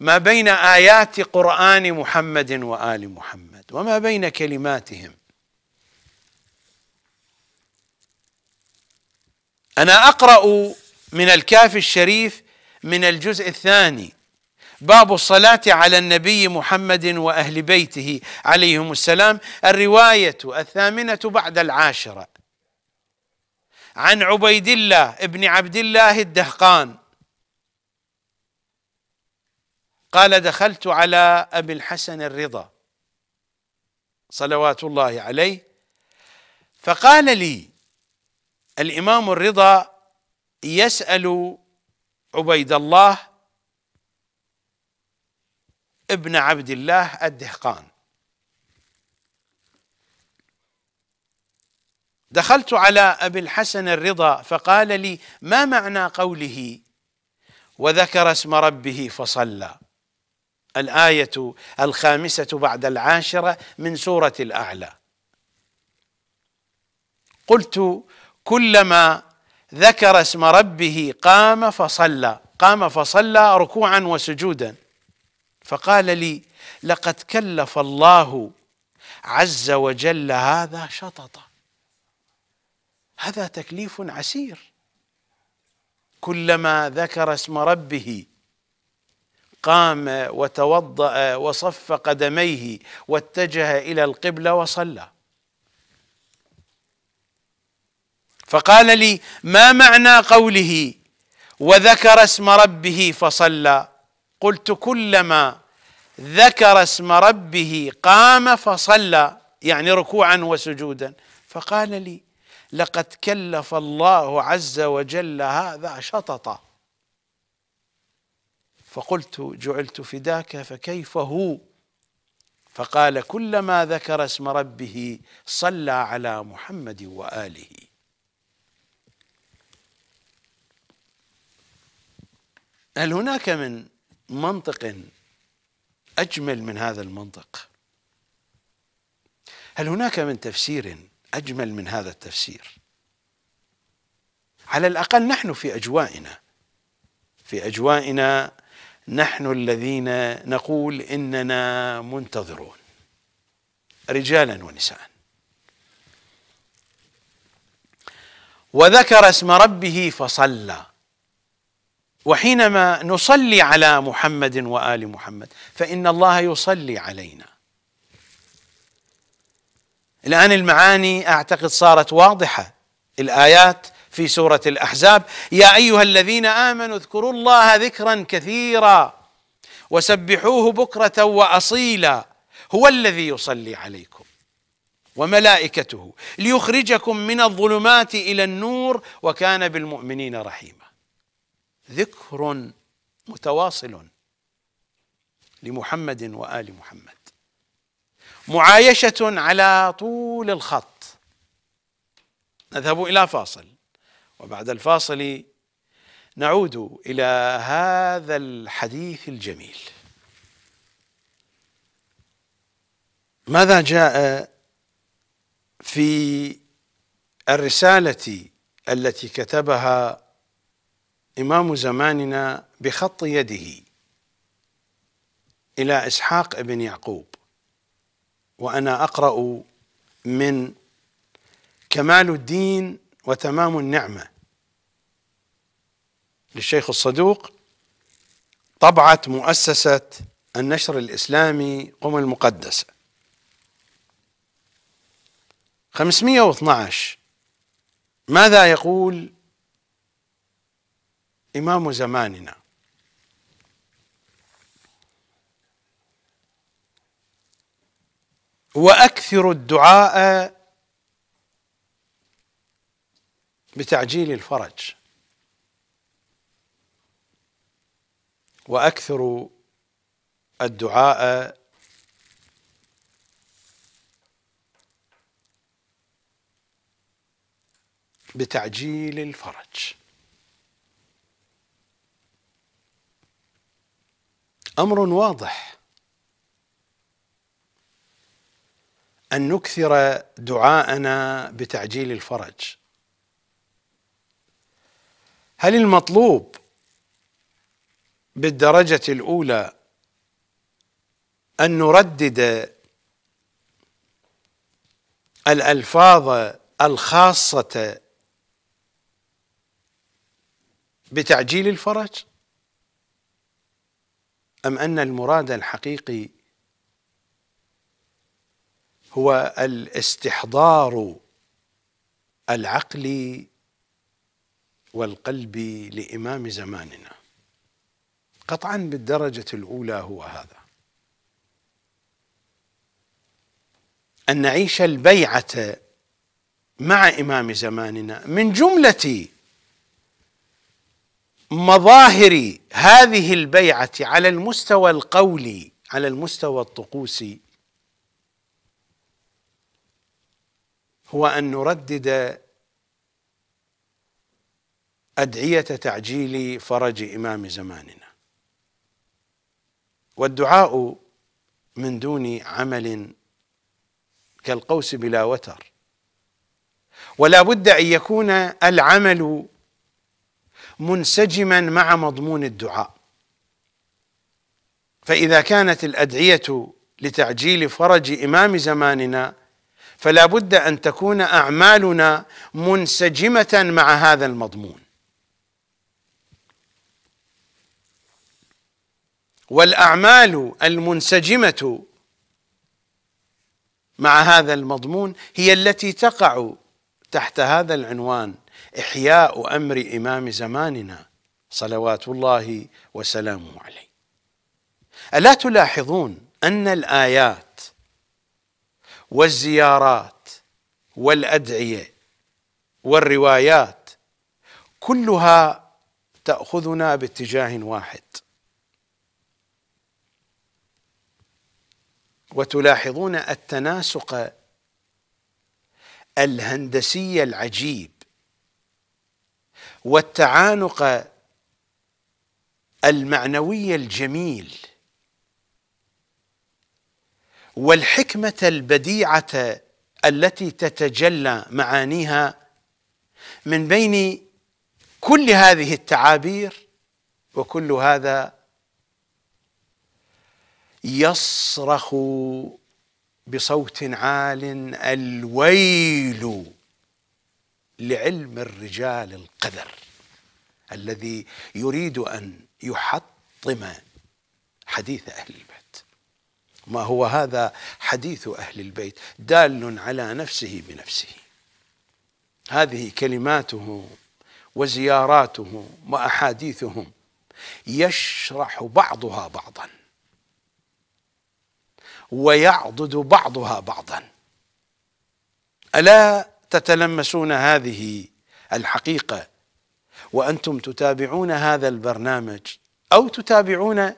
Speaker 1: ما بين آيات قرآن محمد وآل محمد وما بين كلماتهم أنا أقرأ من الكاف الشريف من الجزء الثاني باب الصلاة على النبي محمد وأهل بيته عليهم السلام الرواية الثامنة بعد العاشرة عن عبيد الله ابن عبد الله الدهقان قال دخلت على أبي الحسن الرضا صلوات الله عليه فقال لي الإمام الرضا يسأل عبيد الله ابن عبد الله الدهقان دخلت على ابي الحسن الرضا فقال لي ما معنى قوله وذكر اسم ربه فصلى الايه الخامسه بعد العاشره من سوره الاعلى قلت كلما ذكر اسم ربه قام فصلى قام فصلى ركوعا وسجودا فقال لي لقد كلف الله عز وجل هذا شططا هذا تكليف عسير كلما ذكر اسم ربه قام وتوضأ وصف قدميه واتجه إلى القبلة وصلى فقال لي ما معنى قوله وذكر اسم ربه فصلى قلت كلما ذكر اسم ربه قام فصلى يعني ركوعا وسجودا فقال لي لقد كلف الله عز وجل هذا شططا فقلت جعلت فداك فكيف هو فقال كلما ذكر اسم ربه صلى على محمد واله هل هناك من منطق اجمل من هذا المنطق هل هناك من تفسير اجمل من هذا التفسير على الاقل نحن في اجوائنا في اجوائنا نحن الذين نقول اننا منتظرون رجالا ونساء وذكر اسم ربه فصلى وحينما نصلي على محمد وال محمد فان الله يصلي علينا الان المعاني اعتقد صارت واضحه الايات في سوره الاحزاب يا ايها الذين امنوا اذكروا الله ذكرا كثيرا وسبحوه بكره واصيلا هو الذي يصلي عليكم وملائكته ليخرجكم من الظلمات الى النور وكان بالمؤمنين رحيما ذكر متواصل لمحمد وال محمد معايشه على طول الخط نذهب الى فاصل وبعد الفاصل نعود الى هذا الحديث الجميل ماذا جاء في الرساله التي كتبها إمام زماننا بخط يده إلى إسحاق بن يعقوب وأنا أقرأ من كمال الدين وتمام النعمة للشيخ الصدوق طبعة مؤسسة النشر الإسلامي قم المقدسة 512 ماذا يقول إمام زماننا وأكثر الدعاء بتعجيل الفرج وأكثر الدعاء بتعجيل الفرج امر واضح ان نكثر دعاءنا بتعجيل الفرج هل المطلوب بالدرجه الاولى ان نردد الالفاظ الخاصه بتعجيل الفرج أم أن المراد الحقيقي هو الاستحضار العقلي والقلبي لإمام زماننا قطعا بالدرجة الأولى هو هذا أن نعيش البيعة مع إمام زماننا من جملة مظاهر هذه البيعة على المستوى القولي على المستوى الطقوسي هو أن نردد أدعية تعجيل فرج إمام زماننا والدعاء من دون عمل كالقوس بلا وتر ولا بد أن يكون العمل منسجما مع مضمون الدعاء فإذا كانت الأدعية لتعجيل فرج إمام زماننا فلا بد أن تكون أعمالنا منسجمة مع هذا المضمون والأعمال المنسجمة مع هذا المضمون هي التي تقع تحت هذا العنوان إحياء أمر إمام زماننا صلوات الله وسلامه عليه ألا تلاحظون أن الآيات والزيارات والأدعية والروايات كلها تأخذنا باتجاه واحد وتلاحظون التناسق الهندسي العجيب والتعانق المعنوي الجميل والحكمة البديعة التي تتجلى معانيها من بين كل هذه التعابير وكل هذا يصرخ بصوت عال الويل لعلم الرجال القذر الذي يريد ان يحطم حديث اهل البيت ما هو هذا حديث اهل البيت دال على نفسه بنفسه هذه كلماته وزياراته واحاديثهم يشرح بعضها بعضا ويعضد بعضها بعضا الا تتلمسون هذه الحقيقه وانتم تتابعون هذا البرنامج او تتابعون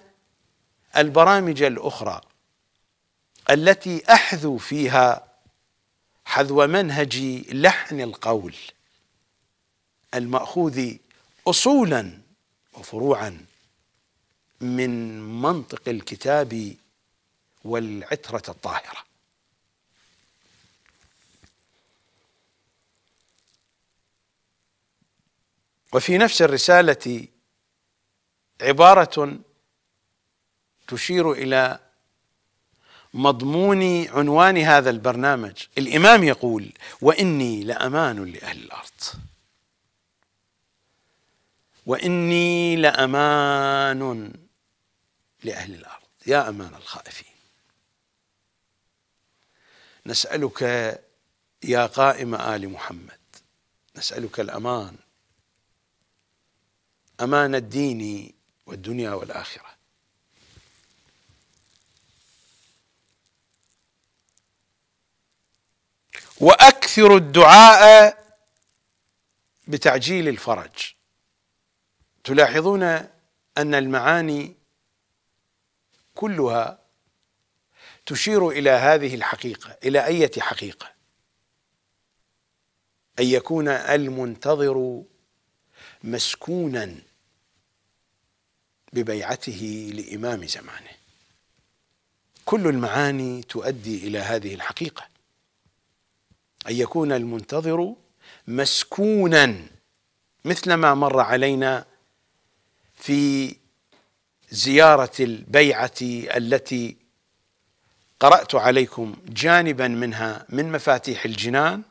Speaker 1: البرامج الاخرى التي احذو فيها حذو منهج لحن القول الماخوذ اصولا وفروعا من منطق الكتاب والعتره الطاهره وفي نفس الرسالة عبارة تشير إلى مضمون عنوان هذا البرنامج الإمام يقول وإني لأمان لأهل الأرض وإني لأمان لأهل الأرض يا أمان الخائفين نسألك يا قائم آل محمد نسألك الأمان أمان الدين والدنيا والآخرة وأكثر الدعاء بتعجيل الفرج تلاحظون أن المعاني كلها تشير إلى هذه الحقيقة إلى أية حقيقة أن يكون المنتظر مسكونا ببيعته لامام زمانه كل المعاني تؤدي الى هذه الحقيقه ان يكون المنتظر مسكونا مثل ما مر علينا في زياره البيعه التي قرات عليكم جانبا منها من مفاتيح الجنان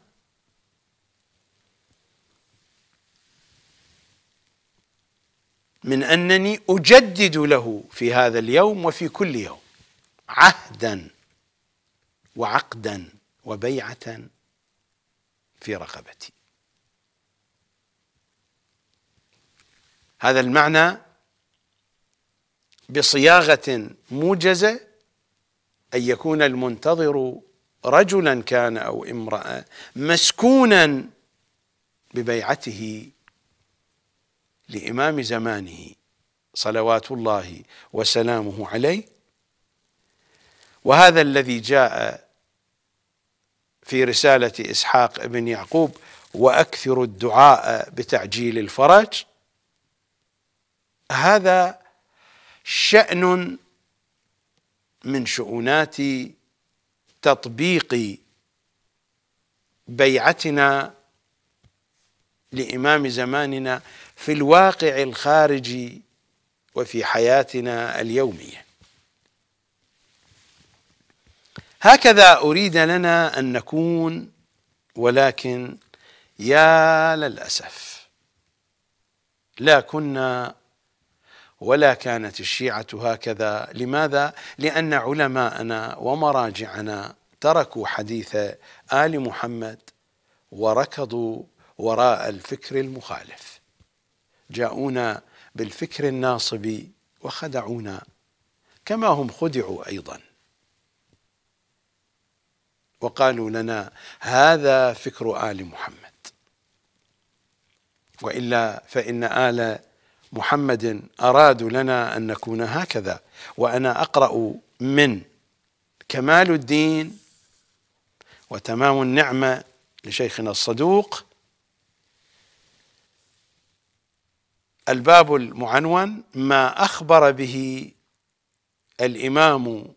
Speaker 1: من انني اجدد له في هذا اليوم وفي كل يوم عهدا وعقدا وبيعه في رقبتي هذا المعنى بصياغه موجزه ان يكون المنتظر رجلا كان او امراه مسكونا ببيعته لإمام زمانه صلوات الله وسلامه عليه وهذا الذي جاء في رسالة إسحاق بن يعقوب وأكثر الدعاء بتعجيل الفرج هذا شأن من شؤونات تطبيق بيعتنا لإمام زماننا في الواقع الخارجي وفي حياتنا اليوميه هكذا اريد لنا ان نكون ولكن يا للاسف لا كنا ولا كانت الشيعه هكذا لماذا لان علماءنا ومراجعنا تركوا حديث ال محمد وركضوا وراء الفكر المخالف جاءونا بالفكر الناصبي وخدعونا كما هم خدعوا ايضا وقالوا لنا هذا فكر ال محمد والا فان ال محمد ارادوا لنا ان نكون هكذا وانا اقرا من كمال الدين وتمام النعمه لشيخنا الصدوق الباب المعنون ما اخبر به الامام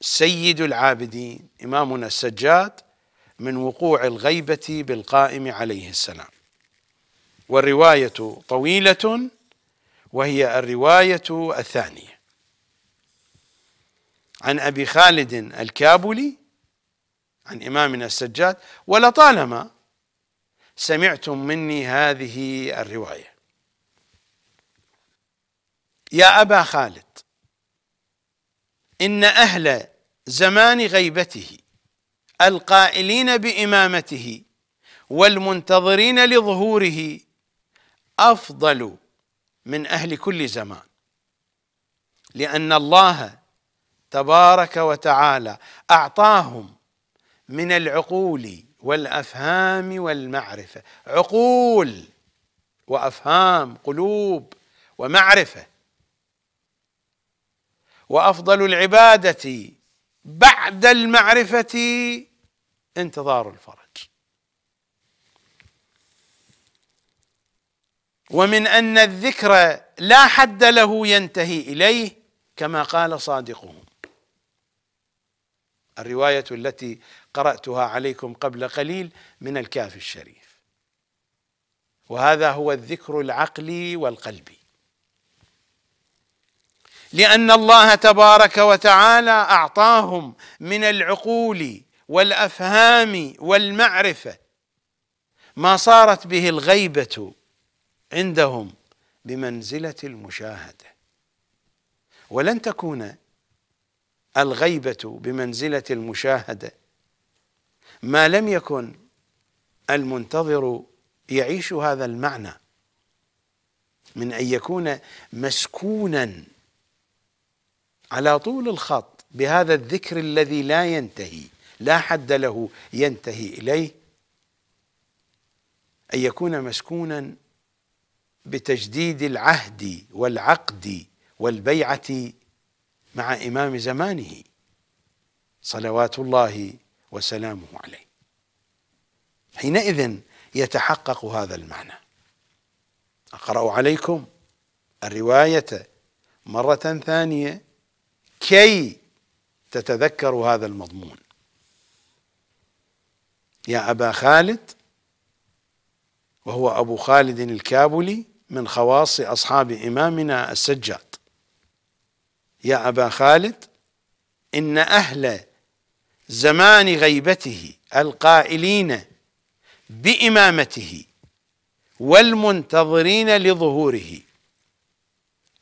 Speaker 1: سيد العابدين امامنا السجاد من وقوع الغيبه بالقائم عليه السلام والروايه طويله وهي الروايه الثانيه عن ابي خالد الكابلي عن امامنا السجاد ولطالما سمعتم مني هذه الروايه يا أبا خالد إن أهل زمان غيبته القائلين بإمامته والمنتظرين لظهوره أفضل من أهل كل زمان لأن الله تبارك وتعالى أعطاهم من العقول والأفهام والمعرفة عقول وأفهام قلوب ومعرفه وافضل العباده بعد المعرفه انتظار الفرج ومن ان الذكر لا حد له ينتهي اليه كما قال صادقهم الروايه التي قراتها عليكم قبل قليل من الكاف الشريف وهذا هو الذكر العقلي والقلبي لان الله تبارك وتعالى اعطاهم من العقول والافهام والمعرفه ما صارت به الغيبه عندهم بمنزله المشاهده ولن تكون الغيبه بمنزله المشاهده ما لم يكن المنتظر يعيش هذا المعنى من ان يكون مسكونا على طول الخط بهذا الذكر الذي لا ينتهي لا حد له ينتهي اليه ان يكون مسكونا بتجديد العهد والعقد والبيعه مع امام زمانه صلوات الله وسلامه عليه حينئذ يتحقق هذا المعنى اقرا عليكم الروايه مره ثانيه كي تتذكروا هذا المضمون يا أبا خالد وهو أبو خالد الكابلي من خواص أصحاب إمامنا السجاد يا أبا خالد إن أهل زمان غيبته القائلين بإمامته والمنتظرين لظهوره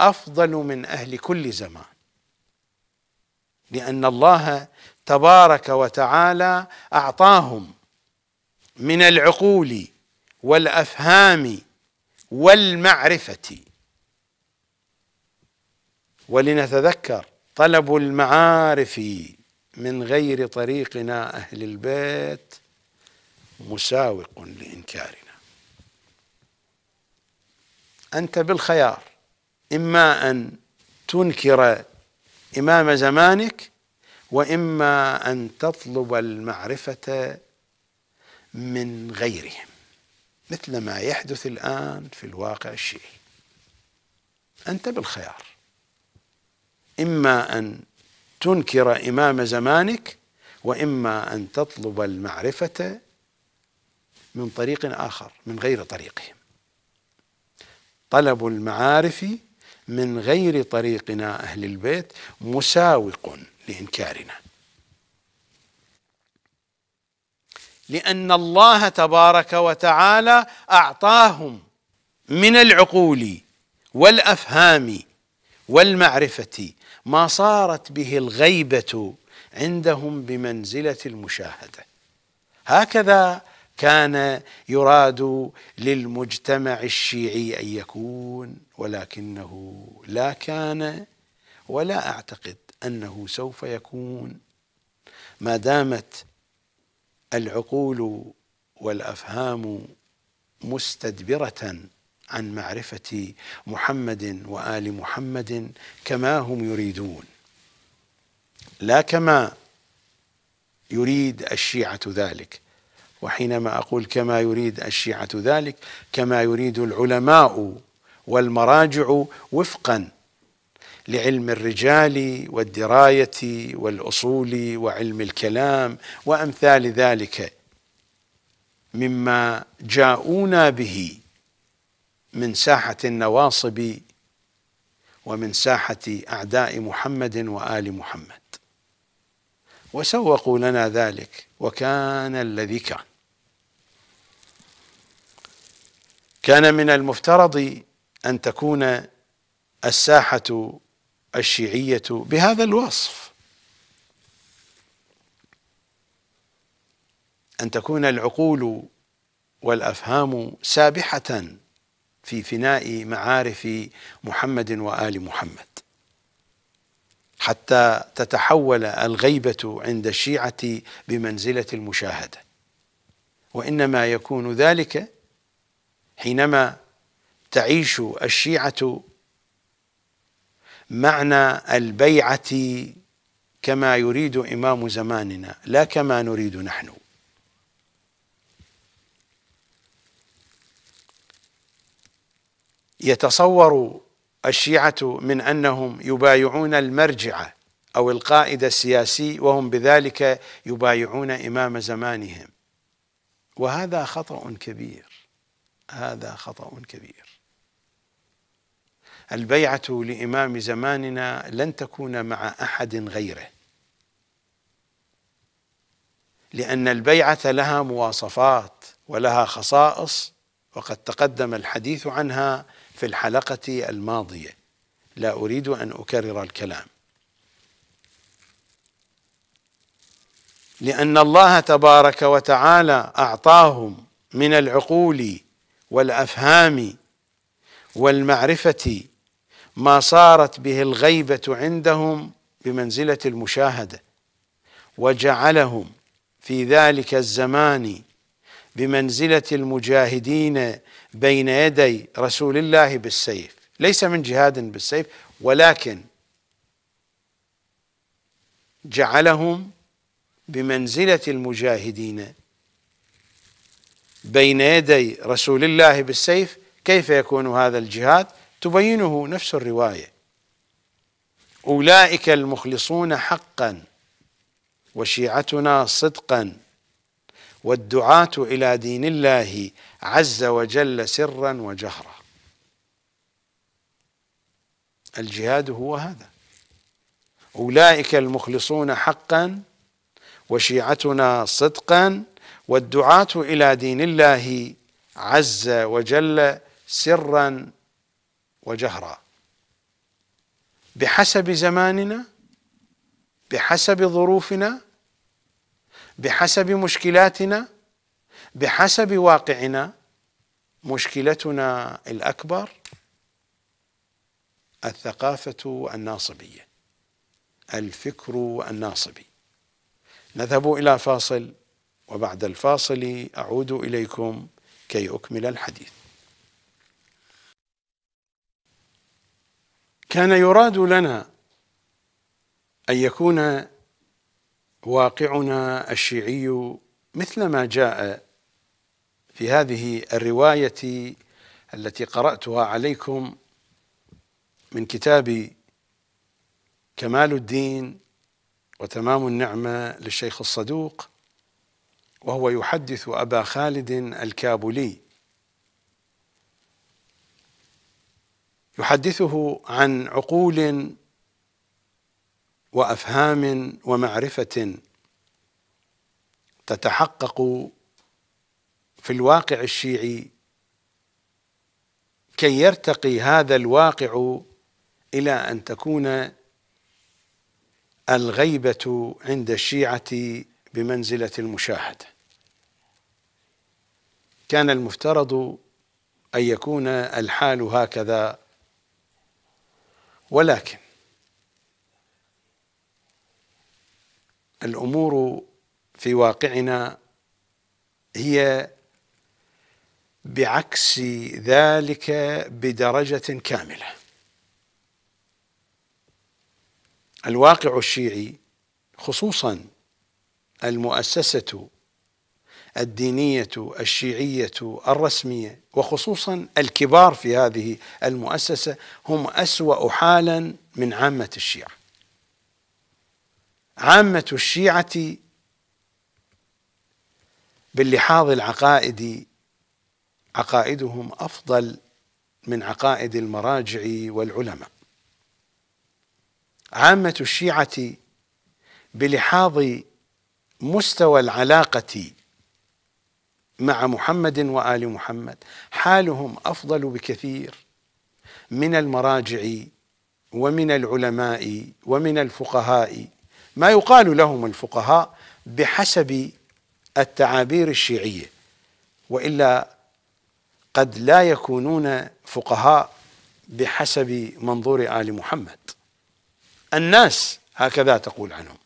Speaker 1: أفضل من أهل كل زمان لأن الله تبارك وتعالى أعطاهم من العقول والأفهام والمعرفة ولنتذكر طلب المعارف من غير طريقنا أهل البيت مساوق لإنكارنا أنت بالخيار إما أن تنكر إمام زمانك وإما أن تطلب المعرفة من غيرهم مثل ما يحدث الآن في الواقع الشيعي أنت بالخيار إما أن تنكر إمام زمانك وإما أن تطلب المعرفة من طريق آخر من غير طريقهم طلب المعارف من غير طريقنا أهل البيت مساوق لإنكارنا لأن الله تبارك وتعالى أعطاهم من العقول والأفهام والمعرفة ما صارت به الغيبة عندهم بمنزلة المشاهدة هكذا كان يراد للمجتمع الشيعي ان يكون ولكنه لا كان ولا اعتقد انه سوف يكون ما دامت العقول والافهام مستدبره عن معرفه محمد وال محمد كما هم يريدون لا كما يريد الشيعه ذلك وحينما أقول كما يريد الشيعة ذلك كما يريد العلماء والمراجع وفقا لعلم الرجال والدراية والأصول وعلم الكلام وأمثال ذلك مما جاءونا به من ساحة النواصب ومن ساحة أعداء محمد وآل محمد وسوقوا لنا ذلك وكان الذي كان كان من المفترض ان تكون الساحه الشيعيه بهذا الوصف ان تكون العقول والافهام سابحه في فناء معارف محمد وال محمد حتى تتحول الغيبه عند الشيعه بمنزله المشاهده وانما يكون ذلك حينما تعيش الشيعة معنى البيعة كما يريد إمام زماننا لا كما نريد نحن يتصور الشيعة من أنهم يبايعون المرجعة أو القائد السياسي وهم بذلك يبايعون إمام زمانهم وهذا خطأ كبير هذا خطأ كبير البيعة لإمام زماننا لن تكون مع أحد غيره لأن البيعة لها مواصفات ولها خصائص وقد تقدم الحديث عنها في الحلقة الماضية لا أريد أن أكرر الكلام لأن الله تبارك وتعالى أعطاهم من العقول والافهام والمعرفه ما صارت به الغيبه عندهم بمنزله المشاهده وجعلهم في ذلك الزمان بمنزله المجاهدين بين يدي رسول الله بالسيف ليس من جهاد بالسيف ولكن جعلهم بمنزله المجاهدين بين يدي رسول الله بالسيف كيف يكون هذا الجهاد تبينه نفس الروايه اولئك المخلصون حقا وشيعتنا صدقا والدعاة الى دين الله عز وجل سرا وجهرا الجهاد هو هذا اولئك المخلصون حقا وشيعتنا صدقا والدعاة إلى دين الله عز وجل سرا وجهرا بحسب زماننا بحسب ظروفنا بحسب مشكلاتنا بحسب واقعنا مشكلتنا الاكبر الثقافه الناصبيه الفكر الناصبي نذهب الى فاصل وبعد الفاصل أعود إليكم كي أكمل الحديث كان يراد لنا أن يكون واقعنا الشيعي مثل ما جاء في هذه الرواية التي قرأتها عليكم من كتاب كمال الدين وتمام النعمة للشيخ الصدوق وهو يحدث أبا خالد الكابولي يحدثه عن عقول وأفهام ومعرفة تتحقق في الواقع الشيعي كي يرتقي هذا الواقع إلى أن تكون الغيبة عند الشيعة بمنزلة المشاهدة كان المفترض أن يكون الحال هكذا ولكن الأمور في واقعنا هي بعكس ذلك بدرجة كاملة الواقع الشيعي خصوصا المؤسسة الدينيه الشيعيه الرسميه وخصوصا الكبار في هذه المؤسسه هم اسوا حالا من عامه الشيعه عامه الشيعه باللحاظ العقائدي عقائدهم افضل من عقائد المراجع والعلماء عامه الشيعه بلحاظ مستوى العلاقه مع محمد وال محمد حالهم افضل بكثير من المراجع ومن العلماء ومن الفقهاء ما يقال لهم الفقهاء بحسب التعابير الشيعيه والا قد لا يكونون فقهاء بحسب منظور ال محمد الناس هكذا تقول عنهم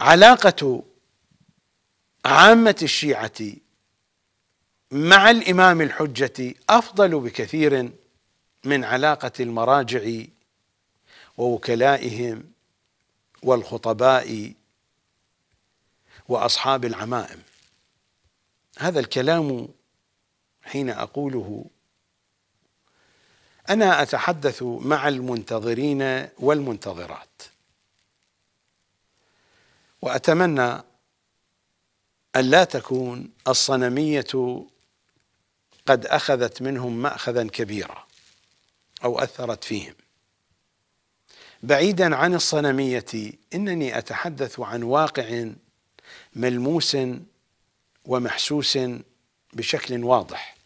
Speaker 1: علاقة عامة الشيعة مع الإمام الحجة أفضل بكثير من علاقة المراجع ووكلائهم والخطباء وأصحاب العمائم هذا الكلام حين أقوله أنا أتحدث مع المنتظرين والمنتظرات وأتمنى أن لا تكون الصنمية قد أخذت منهم مأخذا كبيرا أو أثرت فيهم بعيدا عن الصنمية إنني أتحدث عن واقع ملموس ومحسوس بشكل واضح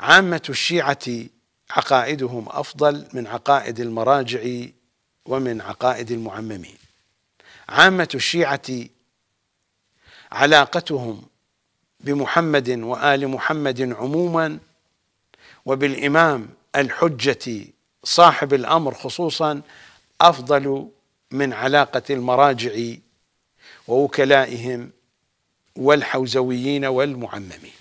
Speaker 1: عامة الشيعة عقائدهم أفضل من عقائد المراجع ومن عقائد المعممين عامة الشيعة علاقتهم بمحمد وآل محمد عموما وبالإمام الحجة صاحب الأمر خصوصا أفضل من علاقة المراجع ووكلائهم والحوزويين والمعممين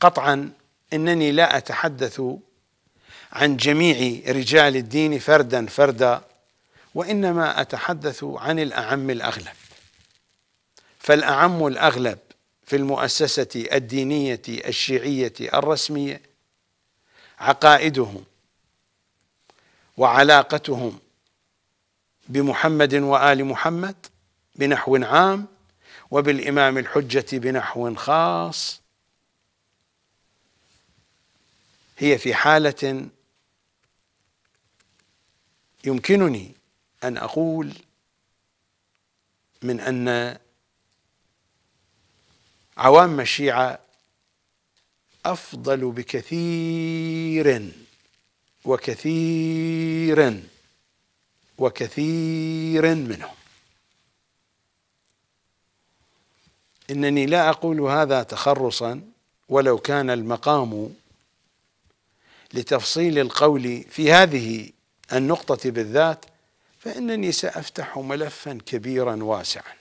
Speaker 1: قطعا انني لا اتحدث عن جميع رجال الدين فردا فردا وإنما أتحدث عن الأعم الأغلب فالأعم الأغلب في المؤسسة الدينية الشيعية الرسمية عقائدهم وعلاقتهم بمحمد وآل محمد بنحو عام وبالإمام الحجة بنحو خاص هي في حالة يمكنني أن أقول من أن عوام الشيعة أفضل بكثير وكثير وكثير منهم إنني لا أقول هذا تخرصا ولو كان المقام لتفصيل القول في هذه النقطة بالذات فإنني سأفتح ملفا كبيرا واسعا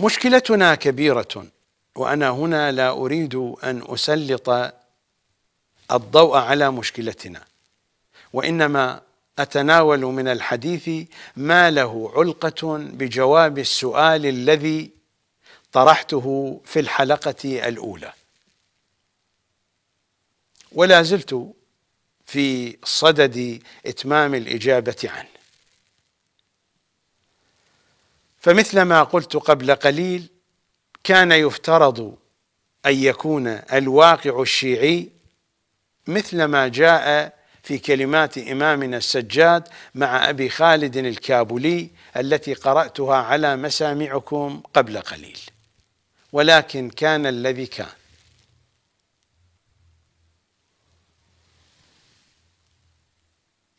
Speaker 1: مشكلتنا كبيرة وأنا هنا لا أريد أن أسلط الضوء على مشكلتنا وإنما أتناول من الحديث ما له علقة بجواب السؤال الذي طرحته في الحلقة الأولى ولا زلت في صدد إتمام الإجابة عنه فمثل ما قلت قبل قليل كان يفترض أن يكون الواقع الشيعي مثل ما جاء في كلمات إمامنا السجاد مع أبي خالد الكابولي التي قرأتها على مسامعكم قبل قليل ولكن كان الذي كان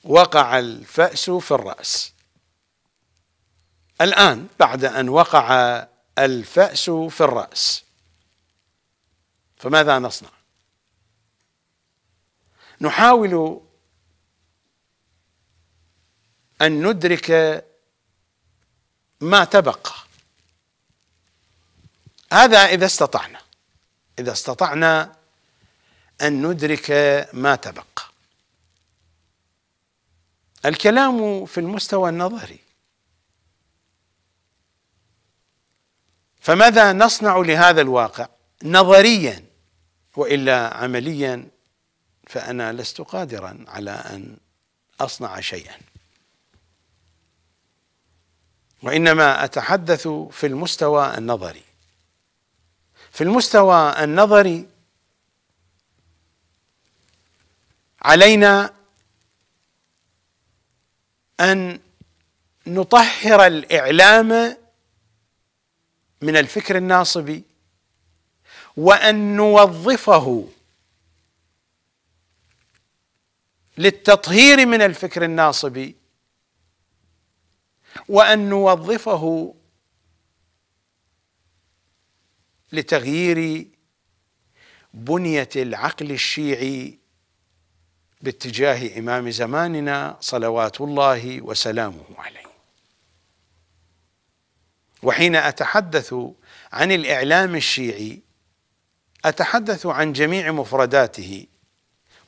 Speaker 1: وقع الفأس في الرأس الآن بعد أن وقع الفأس في الرأس فماذا نصنع نحاول أن ندرك ما تبقى هذا إذا استطعنا إذا استطعنا أن ندرك ما تبقى الكلام في المستوى النظري فماذا نصنع لهذا الواقع نظريا والا عمليا فانا لست قادرا على ان اصنع شيئا وانما اتحدث في المستوى النظري في المستوى النظري علينا ان نطهر الاعلام من الفكر الناصبي وان نوظفه للتطهير من الفكر الناصبي وان نوظفه لتغيير بنيه العقل الشيعي باتجاه إمام زماننا صلوات الله وسلامه عليه وحين أتحدث عن الإعلام الشيعي أتحدث عن جميع مفرداته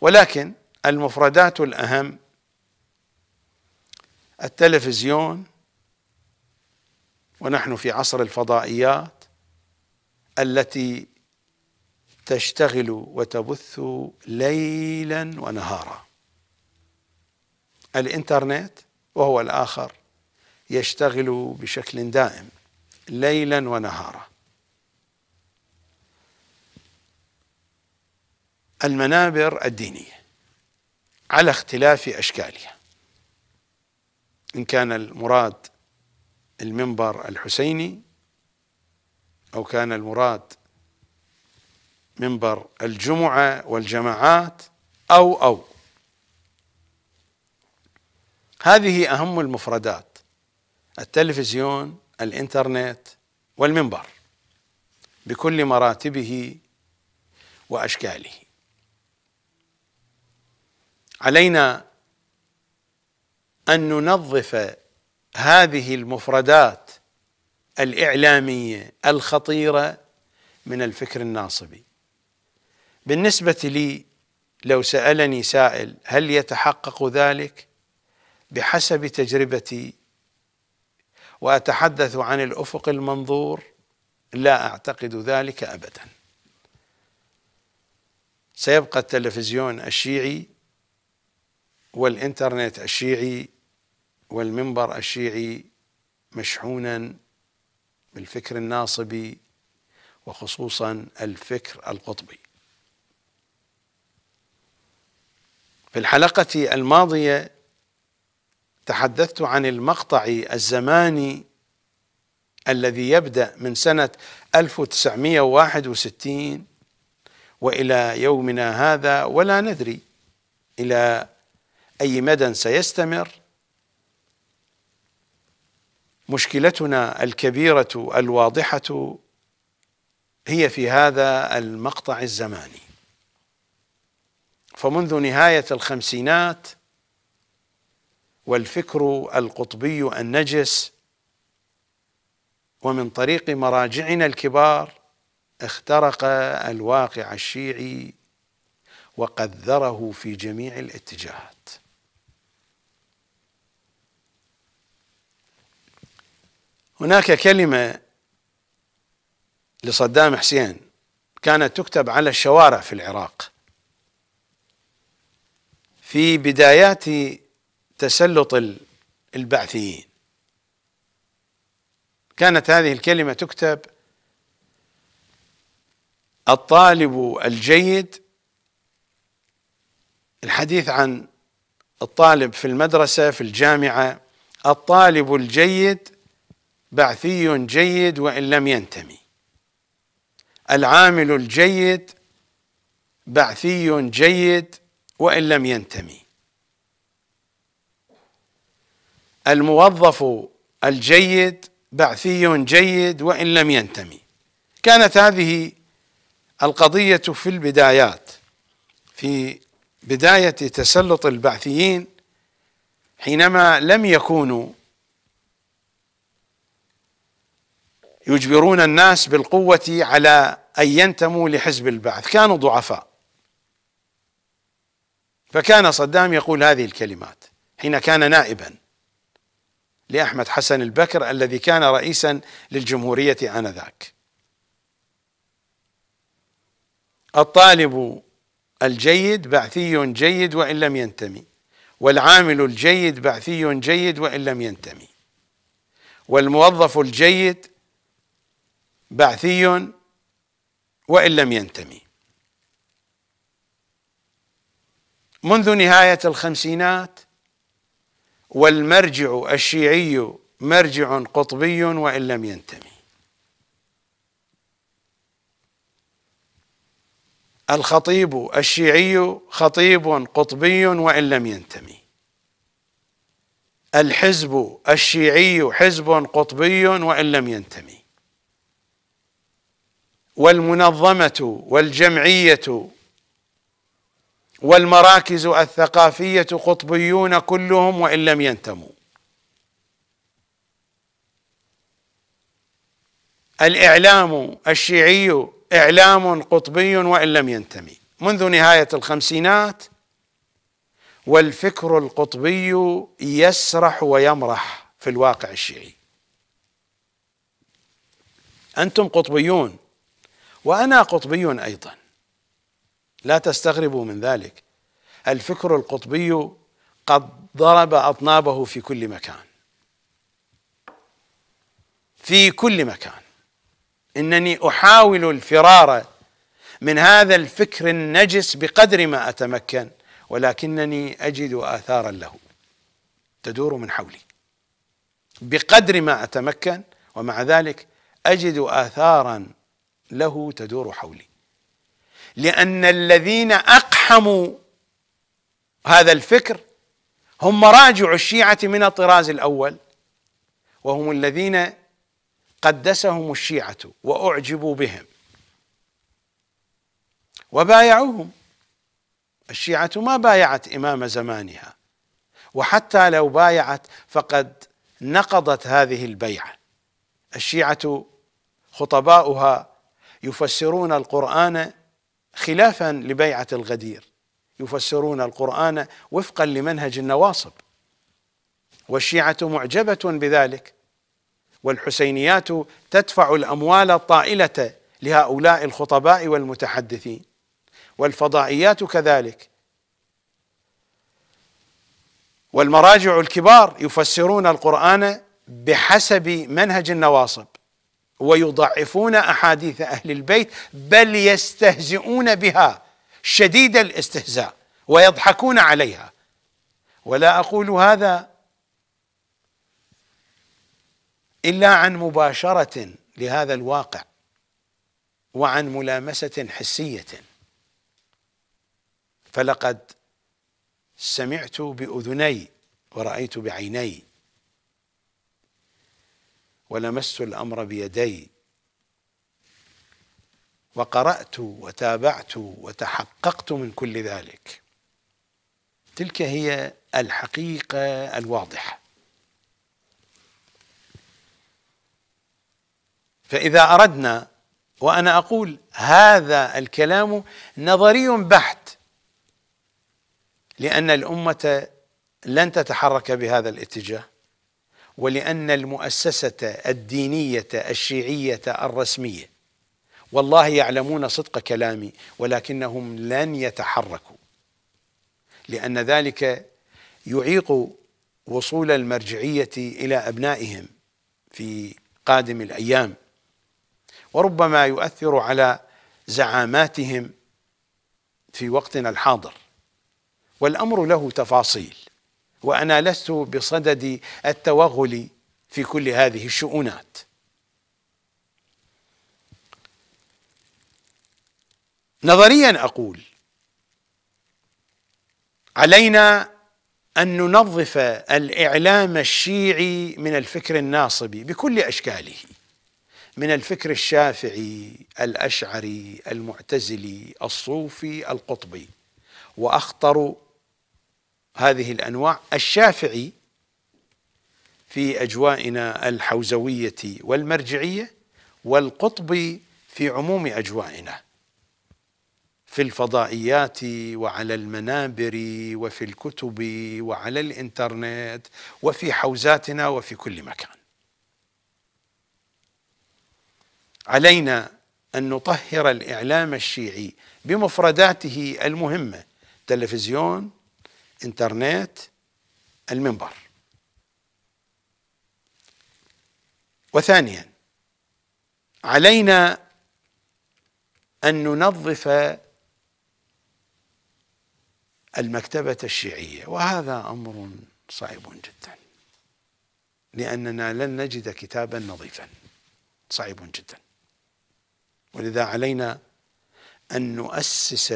Speaker 1: ولكن المفردات الأهم التلفزيون ونحن في عصر الفضائيات التي تشتغل وتبث ليلا ونهارا الانترنت وهو الاخر يشتغل بشكل دائم ليلا ونهارا المنابر الدينيه على اختلاف اشكالها ان كان المراد المنبر الحسيني او كان المراد منبر الجمعة والجماعات أو أو هذه أهم المفردات التلفزيون الإنترنت والمنبر بكل مراتبه وأشكاله علينا أن ننظف هذه المفردات الإعلامية الخطيرة من الفكر الناصبي بالنسبة لي لو سألني سائل هل يتحقق ذلك بحسب تجربتي وأتحدث عن الأفق المنظور لا أعتقد ذلك أبدا سيبقى التلفزيون الشيعي والإنترنت الشيعي والمنبر الشيعي مشحونا بالفكر الناصبي وخصوصا الفكر القطبي في الحلقة الماضية تحدثت عن المقطع الزماني الذي يبدأ من سنة 1961 وإلى يومنا هذا ولا ندري إلى أي مدى سيستمر مشكلتنا الكبيرة الواضحة هي في هذا المقطع الزماني فمنذ نهاية الخمسينات والفكر القطبي النجس ومن طريق مراجعنا الكبار اخترق الواقع الشيعي وقذره في جميع الاتجاهات هناك كلمة لصدام حسين كانت تكتب على الشوارع في العراق في بدايات تسلط البعثيين كانت هذه الكلمة تكتب الطالب الجيد الحديث عن الطالب في المدرسة في الجامعة الطالب الجيد بعثي جيد وإن لم ينتمي العامل الجيد بعثي جيد وإن لم ينتمي الموظف الجيد بعثي جيد وإن لم ينتمي كانت هذه القضية في البدايات في بداية تسلط البعثيين حينما لم يكونوا يجبرون الناس بالقوة على أن ينتموا لحزب البعث كانوا ضعفاء فكان صدام يقول هذه الكلمات حين كان نائبا لأحمد حسن البكر الذي كان رئيسا للجمهورية آنذاك الطالب الجيد بعثي جيد وإن لم ينتمي والعامل الجيد بعثي جيد وإن لم ينتمي والموظف الجيد بعثي وإن لم ينتمي منذ نهاية الخمسينات والمرجع الشيعي مرجع قطبي وإن لم ينتمي الخطيب الشيعي خطيب قطبي وإن لم ينتمي الحزب الشيعي حزب قطبي وإن لم ينتمي والمنظمة والجمعية والمراكز الثقافية قطبيون كلهم وإن لم ينتموا الإعلام الشيعي إعلام قطبي وإن لم ينتمي منذ نهاية الخمسينات والفكر القطبي يسرح ويمرح في الواقع الشيعي أنتم قطبيون وأنا قطبي أيضاً لا تستغربوا من ذلك الفكر القطبي قد ضرب اطنابه في كل مكان في كل مكان انني احاول الفرار من هذا الفكر النجس بقدر ما اتمكن ولكنني اجد اثارا له تدور من حولي بقدر ما اتمكن ومع ذلك اجد اثارا له تدور حولي لأن الذين أقحموا هذا الفكر هم مراجع الشيعة من الطراز الأول وهم الذين قدسهم الشيعة وأعجبوا بهم وبايعوهم الشيعة ما بايعت إمام زمانها وحتى لو بايعت فقد نقضت هذه البيعة الشيعة خطباؤها يفسرون القرآن خلافا لبيعة الغدير يفسرون القرآن وفقا لمنهج النواصب والشيعة معجبة بذلك والحسينيات تدفع الأموال الطائلة لهؤلاء الخطباء والمتحدثين والفضائيات كذلك والمراجع الكبار يفسرون القرآن بحسب منهج النواصب ويضعفون احاديث اهل البيت بل يستهزئون بها شديد الاستهزاء ويضحكون عليها ولا اقول هذا الا عن مباشره لهذا الواقع وعن ملامسه حسيه فلقد سمعت باذني ورايت بعيني ولمست الأمر بيدي وقرأت وتابعت وتحققت من كل ذلك تلك هي الحقيقة الواضحة فإذا أردنا وأنا أقول هذا الكلام نظري بحت لأن الأمة لن تتحرك بهذا الاتجاه ولأن المؤسسة الدينية الشيعية الرسمية والله يعلمون صدق كلامي ولكنهم لن يتحركوا لأن ذلك يعيق وصول المرجعية إلى أبنائهم في قادم الأيام وربما يؤثر على زعاماتهم في وقتنا الحاضر والأمر له تفاصيل وانا لست بصدد التوغل في كل هذه الشؤونات نظريا اقول علينا ان ننظف الاعلام الشيعي من الفكر الناصبي بكل اشكاله من الفكر الشافعي الاشعري المعتزلي الصوفي القطبي واخطر هذه الأنواع الشافعي في أجوائنا الحوزوية والمرجعية والقطبي في عموم أجوائنا في الفضائيات وعلى المنابر وفي الكتب وعلى الإنترنت وفي حوزاتنا وفي كل مكان علينا أن نطهر الإعلام الشيعي بمفرداته المهمة تلفزيون إنترنت المنبر وثانيا علينا أن ننظف المكتبة الشيعية وهذا أمر صعب جدا لأننا لن نجد كتابا نظيفا صعب جدا ولذا علينا أن نؤسس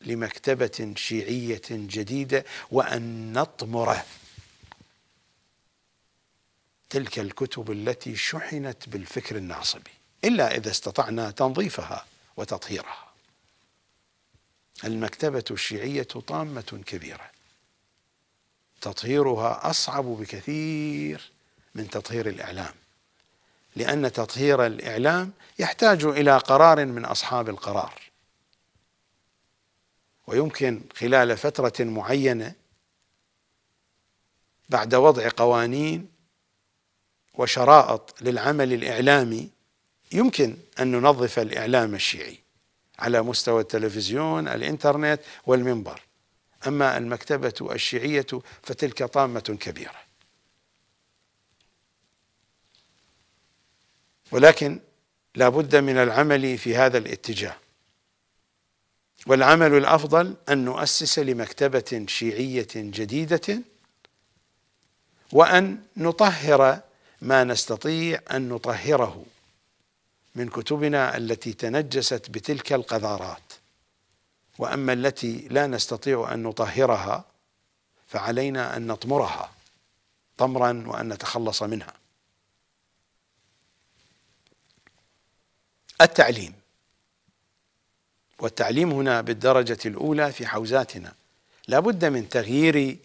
Speaker 1: لمكتبة شيعية جديدة وأن نطمر تلك الكتب التي شحنت بالفكر الناصبي إلا إذا استطعنا تنظيفها وتطهيرها المكتبة الشيعية طامة كبيرة تطهيرها أصعب بكثير من تطهير الإعلام لأن تطهير الإعلام يحتاج إلى قرار من أصحاب القرار ويمكن خلال فترة معينة بعد وضع قوانين وشرائط للعمل الإعلامي يمكن أن ننظف الإعلام الشيعي على مستوى التلفزيون الإنترنت والمنبر أما المكتبة الشيعية فتلك طامة كبيرة ولكن لا بد من العمل في هذا الاتجاه والعمل الافضل ان نؤسس لمكتبه شيعيه جديده وان نطهر ما نستطيع ان نطهره من كتبنا التي تنجست بتلك القذارات واما التي لا نستطيع ان نطهرها فعلينا ان نطمرها طمرا وان نتخلص منها التعليم والتعليم هنا بالدرجة الأولى في حوزاتنا لا بد من تغيير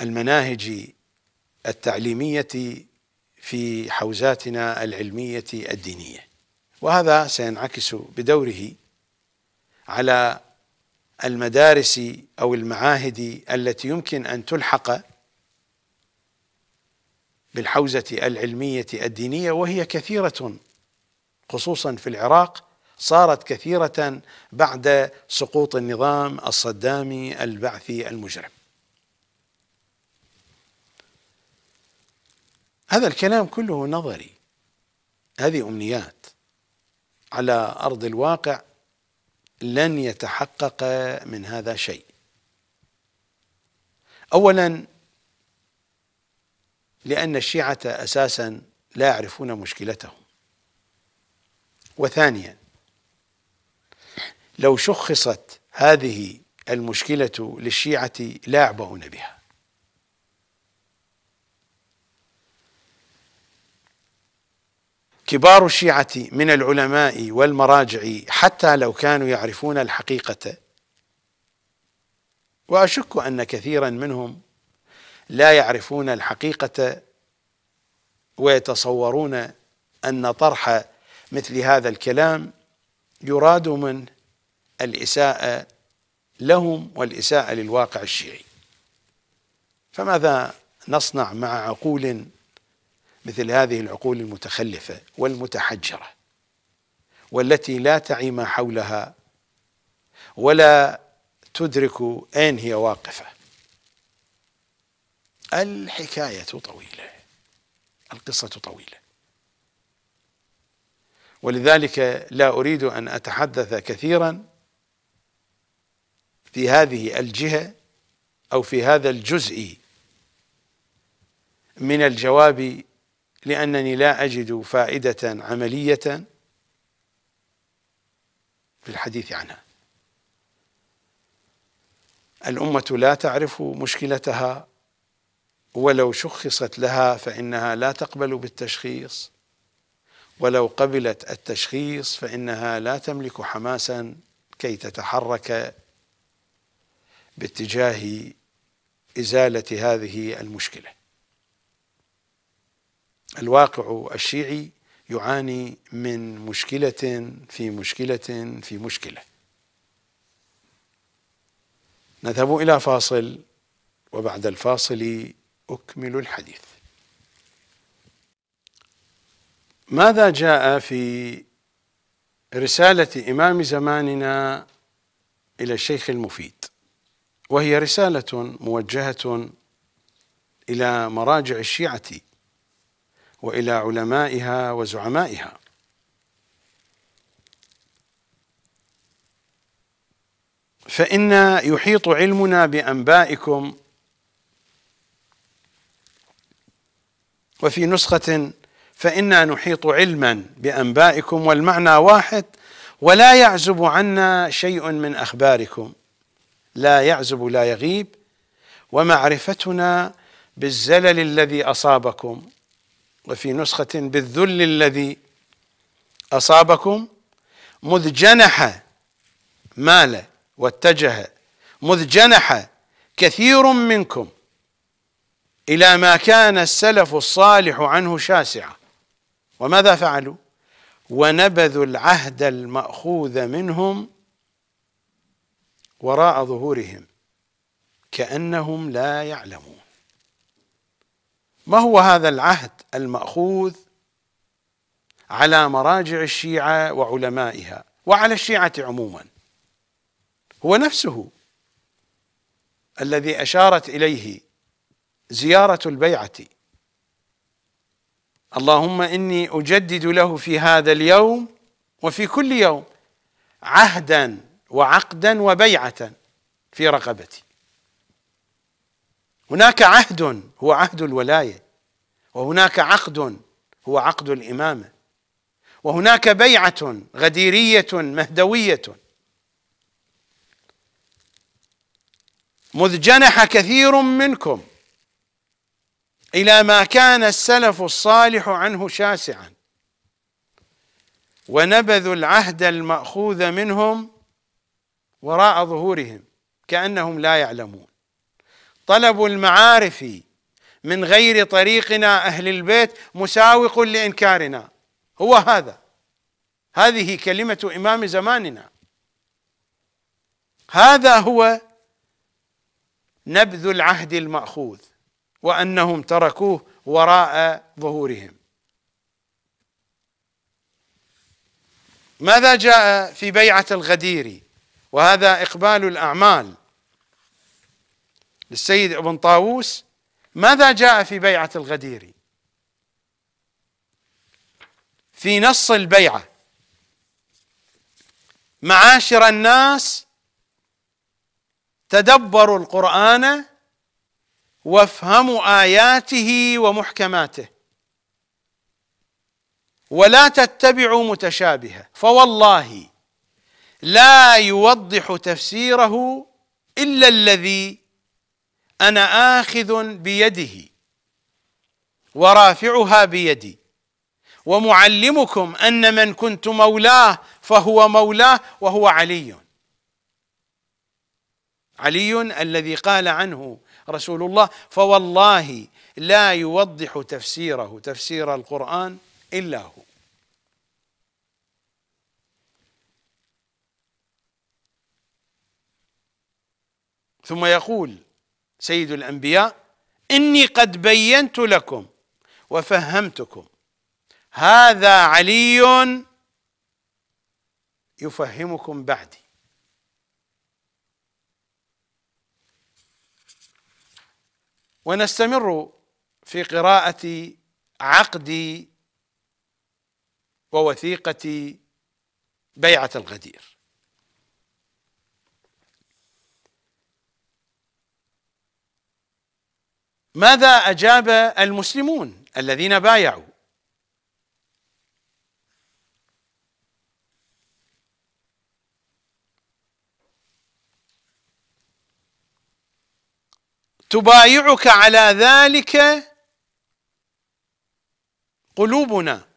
Speaker 1: المناهج التعليمية في حوزاتنا العلمية الدينية وهذا سينعكس بدوره على المدارس أو المعاهد التي يمكن أن تلحق بالحوزة العلمية الدينية وهي كثيرة خصوصا في العراق صارت كثيرة بعد سقوط النظام الصدامي البعثي المجرم. هذا الكلام كله نظري هذه امنيات على ارض الواقع لن يتحقق من هذا شيء. اولا لان الشيعة اساسا لا يعرفون مشكلتهم وثانيا لو شخصت هذه المشكلة للشيعة لا يعبؤون بها كبار الشيعة من العلماء والمراجع حتى لو كانوا يعرفون الحقيقة وأشك أن كثيرا منهم لا يعرفون الحقيقة ويتصورون أن طرح مثل هذا الكلام يراد من الإساءة لهم والإساءة للواقع الشيعي فماذا نصنع مع عقول مثل هذه العقول المتخلفة والمتحجرة والتي لا تعي ما حولها ولا تدرك أين هي واقفة الحكاية طويلة القصة طويلة ولذلك لا اريد ان اتحدث كثيرا في هذه الجهه او في هذا الجزء من الجواب لانني لا اجد فائده عمليه في الحديث عنها الامه لا تعرف مشكلتها ولو شخصت لها فانها لا تقبل بالتشخيص ولو قبلت التشخيص فإنها لا تملك حماسا كي تتحرك باتجاه إزالة هذه المشكلة الواقع الشيعي يعاني من مشكلة في مشكلة في مشكلة نذهب إلى فاصل وبعد الفاصل أكمل الحديث ماذا جاء في رسالة إمام زماننا إلى الشيخ المفيد وهي رسالة موجهة إلى مراجع الشيعة وإلى علمائها وزعمائها فإن يحيط علمنا بأنبائكم وفي نسخة فإنا نحيط علما بأنبائكم والمعنى واحد ولا يعزب عنا شيء من أخباركم لا يعزب لا يغيب ومعرفتنا بالزلل الذي أصابكم وفي نسخة بالذل الذي أصابكم مذ جنح مال واتجه مذ جنح كثير منكم إلى ما كان السلف الصالح عنه شاسعاً وماذا فعلوا ونبذوا العهد الماخوذ منهم وراء ظهورهم كانهم لا يعلمون ما هو هذا العهد الماخوذ على مراجع الشيعه وعلمائها وعلى الشيعه عموما هو نفسه الذي اشارت اليه زياره البيعه اللهم اني اجدد له في هذا اليوم وفي كل يوم عهدا وعقدا وبيعه في رقبتي هناك عهد هو عهد الولايه وهناك عقد هو عقد الامامه وهناك بيعه غديريه مهدويه مذ جنح كثير منكم الى ما كان السلف الصالح عنه شاسعا ونبذوا العهد الماخوذ منهم وراء ظهورهم كانهم لا يعلمون طلب المعارف من غير طريقنا اهل البيت مساوق لانكارنا هو هذا هذه كلمه امام زماننا هذا هو نبذ العهد الماخوذ وانهم تركوه وراء ظهورهم ماذا جاء في بيعه الغدير وهذا اقبال الاعمال للسيد ابن طاووس ماذا جاء في بيعه الغدير في نص البيعه معاشر الناس تدبروا القران وافهموا اياته ومحكماته ولا تتبعوا متشابهه فوالله لا يوضح تفسيره الا الذي انا اخذ بيده ورافعها بيدي ومعلمكم ان من كنت مولاه فهو مولاه وهو علي علي الذي قال عنه رسول الله فوالله لا يوضح تفسيره تفسير القرآن إلا هو ثم يقول سيد الأنبياء إني قد بينت لكم وفهمتكم هذا علي يفهمكم بعدي ونستمر في قراءة عقد ووثيقة بيعة الغدير ماذا أجاب المسلمون الذين بايعوا تبايعك على ذلك قلوبنا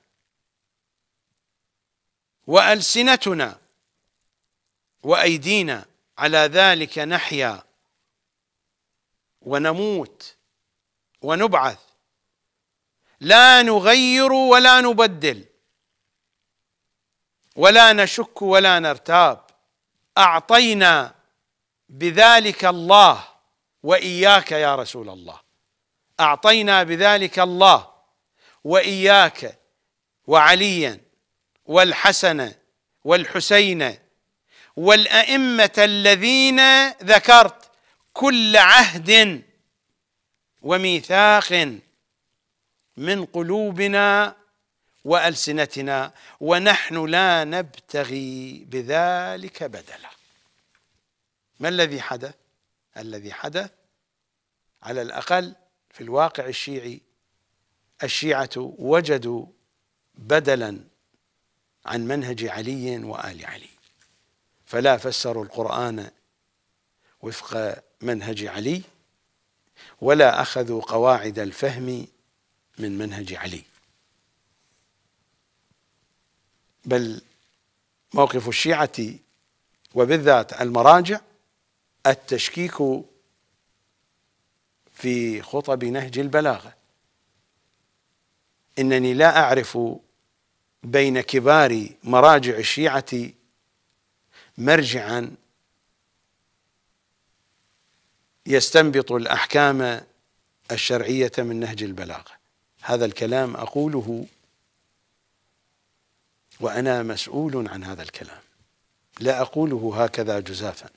Speaker 1: والسنتنا وايدينا على ذلك نحيا ونموت ونبعث لا نغير ولا نبدل ولا نشك ولا نرتاب اعطينا بذلك الله واياك يا رسول الله اعطينا بذلك الله واياك وعليا والحسن والحسين والائمه الذين ذكرت كل عهد وميثاق من قلوبنا والسنتنا ونحن لا نبتغي بذلك بدلا ما الذي حدث الذي حدث على الأقل في الواقع الشيعي الشيعة وجدوا بدلا عن منهج علي وآل علي فلا فسروا القرآن وفق منهج علي ولا أخذوا قواعد الفهم من منهج علي بل موقف الشيعة وبالذات المراجع التشكيك في خطب نهج البلاغه انني لا اعرف بين كبار مراجع الشيعه مرجعا يستنبط الاحكام الشرعيه من نهج البلاغه هذا الكلام اقوله وانا مسؤول عن هذا الكلام لا اقوله هكذا جزافا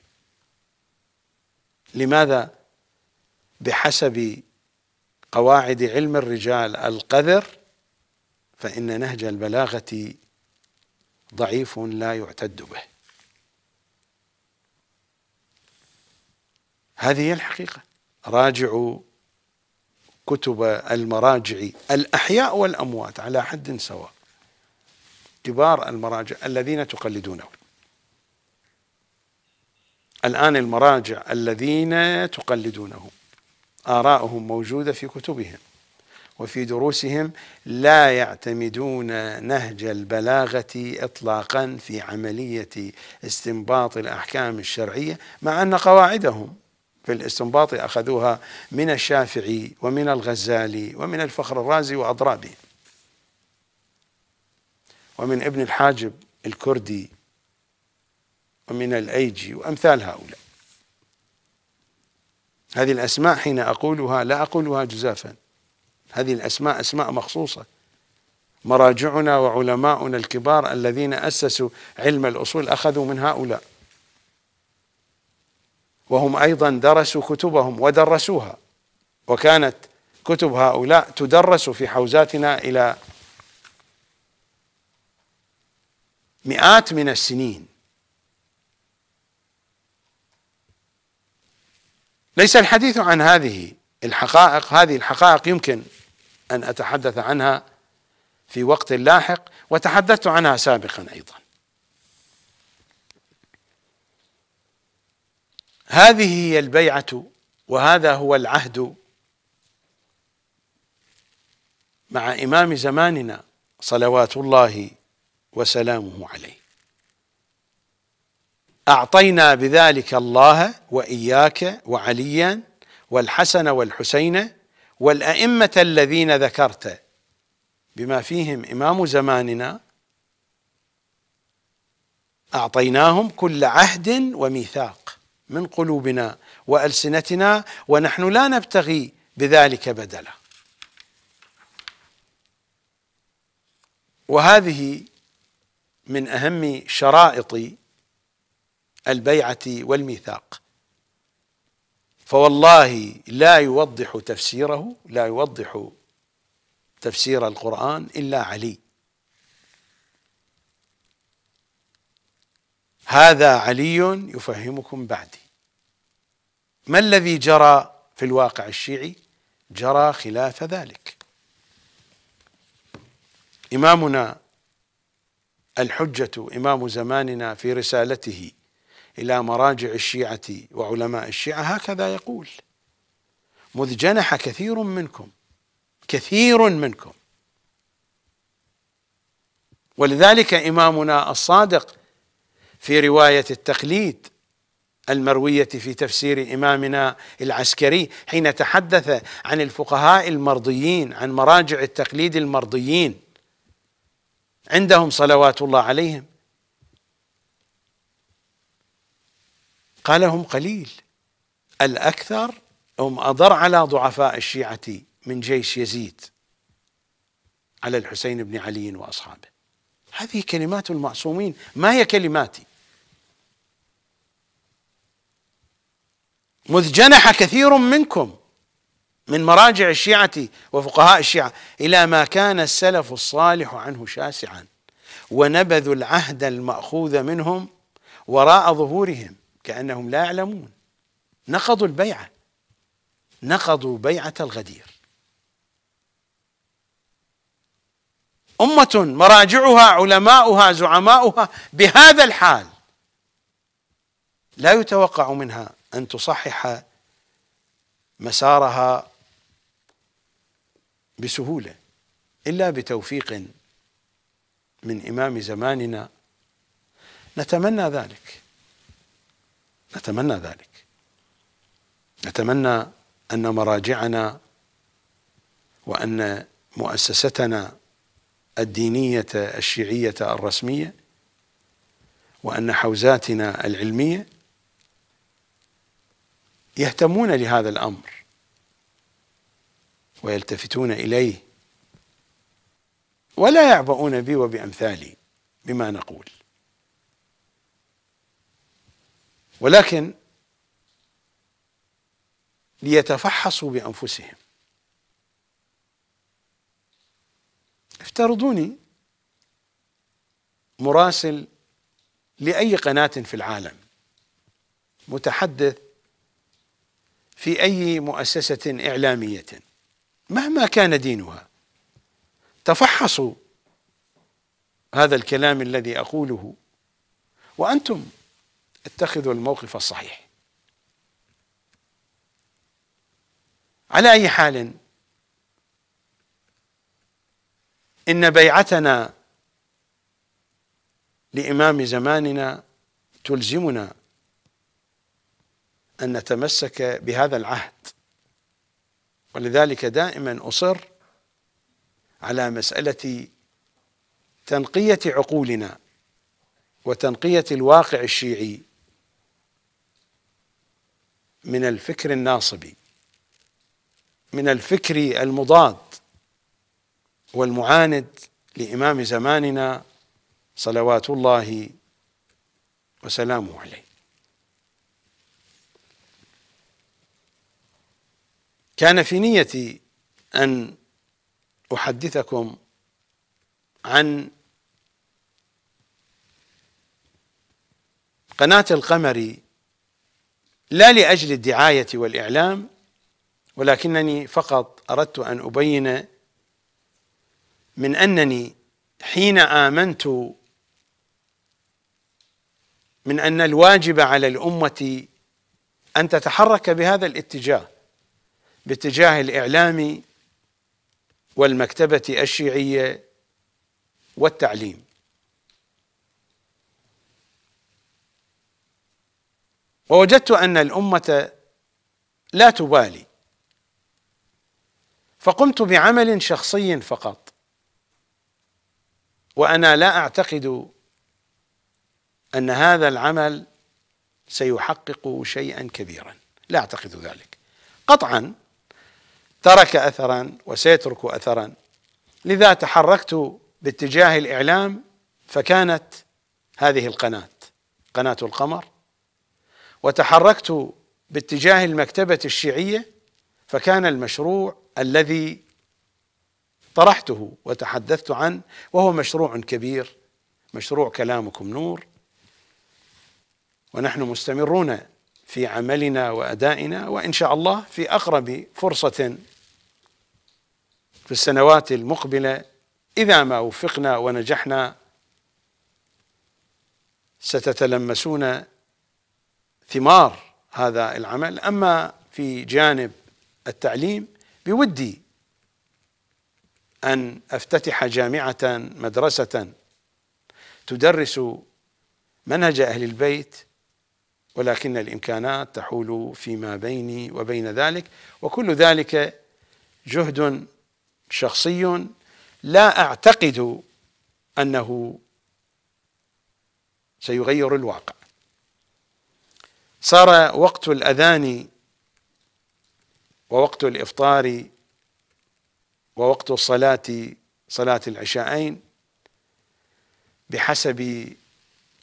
Speaker 1: لماذا بحسب قواعد علم الرجال القذر فإن نهج البلاغة ضعيف لا يعتد به هذه هي الحقيقة راجعوا كتب المراجع الأحياء والأموات على حد سواء كبار المراجع الذين تقلدونهم الآن المراجع الذين تقلدونه آراءهم موجودة في كتبهم وفي دروسهم لا يعتمدون نهج البلاغة إطلاقا في عملية استنباط الأحكام الشرعية مع أن قواعدهم في الاستنباط أخذوها من الشافعي ومن الغزالي ومن الفخر الرازي وأضرابه ومن ابن الحاجب الكردي ومن الأيجي وأمثال هؤلاء هذه الأسماء حين أقولها لا أقولها جزافا هذه الأسماء أسماء مخصوصة مراجعنا وعلماؤنا الكبار الذين أسسوا علم الأصول أخذوا من هؤلاء وهم أيضا درسوا كتبهم ودرسوها وكانت كتب هؤلاء تدرس في حوزاتنا إلى مئات من السنين ليس الحديث عن هذه الحقائق هذه الحقائق يمكن ان اتحدث عنها في وقت لاحق وتحدثت عنها سابقا ايضا هذه هي البيعه وهذا هو العهد مع امام زماننا صلوات الله وسلامه عليه أعطينا بذلك الله وإياك وعليا والحسن والحسين والأئمة الذين ذكرت بما فيهم إمام زماننا أعطيناهم كل عهد وميثاق من قلوبنا وألسنتنا ونحن لا نبتغي بذلك بدلا وهذه من أهم شرائط البيعة والميثاق فوالله لا يوضح تفسيره لا يوضح تفسير القرآن إلا علي هذا علي يفهمكم بعدي ما الذي جرى في الواقع الشيعي جرى خلاف ذلك إمامنا الحجة إمام زماننا في رسالته إلى مراجع الشيعة وعلماء الشيعة هكذا يقول مذ جنح كثير منكم كثير منكم ولذلك إمامنا الصادق في رواية التقليد المروية في تفسير إمامنا العسكري حين تحدث عن الفقهاء المرضيين عن مراجع التقليد المرضيين عندهم صلوات الله عليهم قال هم قليل الأكثر هم أضر على ضعفاء الشيعة من جيش يزيد على الحسين بن علي وأصحابه هذه كلمات المعصومين ما هي كلماتي مذ جنح كثير منكم من مراجع الشيعة وفقهاء الشيعة إلى ما كان السلف الصالح عنه شاسعا ونبذوا العهد المأخوذ منهم وراء ظهورهم كأنهم لا يعلمون نقضوا البيعة نقضوا بيعة الغدير أمة مراجعها علماؤها زعماؤها بهذا الحال لا يتوقع منها أن تصحح مسارها بسهولة إلا بتوفيق من إمام زماننا نتمنى ذلك نتمنى ذلك نتمنى ان مراجعنا وان مؤسستنا الدينيه الشيعيه الرسميه وان حوزاتنا العلميه يهتمون لهذا الامر ويلتفتون اليه ولا يعبؤون بي وبامثالي بما نقول ولكن ليتفحصوا بأنفسهم افترضوني مراسل لأي قناة في العالم متحدث في أي مؤسسة إعلامية مهما كان دينها تفحصوا هذا الكلام الذي أقوله وأنتم اتخذوا الموقف الصحيح على أي حال إن بيعتنا لإمام زماننا تلزمنا أن نتمسك بهذا العهد ولذلك دائما أصر على مسألة تنقية عقولنا وتنقية الواقع الشيعي من الفكر الناصبي من الفكر المضاد والمعاند لامام زماننا صلوات الله وسلامه عليه كان في نيتي ان احدثكم عن قناه القمر لا لاجل الدعايه والاعلام ولكنني فقط اردت ان ابين من انني حين امنت من ان الواجب على الامه ان تتحرك بهذا الاتجاه باتجاه الاعلام والمكتبه الشيعيه والتعليم ووجدت ان الامه لا تبالي فقمت بعمل شخصي فقط وانا لا اعتقد ان هذا العمل سيحقق شيئا كبيرا لا اعتقد ذلك قطعا ترك اثرا وسيترك اثرا لذا تحركت باتجاه الاعلام فكانت هذه القناه قناه القمر وتحركت باتجاه المكتبة الشيعية فكان المشروع الذي طرحته وتحدثت عنه وهو مشروع كبير مشروع كلامكم نور ونحن مستمرون في عملنا وادائنا وان شاء الله في اقرب فرصه في السنوات المقبله اذا ما وفقنا ونجحنا ستتلمسون ثمار هذا العمل اما في جانب التعليم بودي ان افتتح جامعه مدرسه تدرس منهج اهل البيت ولكن الامكانات تحول فيما بيني وبين ذلك وكل ذلك جهد شخصي لا اعتقد انه سيغير الواقع صار وقت الأذان ووقت الإفطار ووقت الصلاة صلاة العشاءين بحسب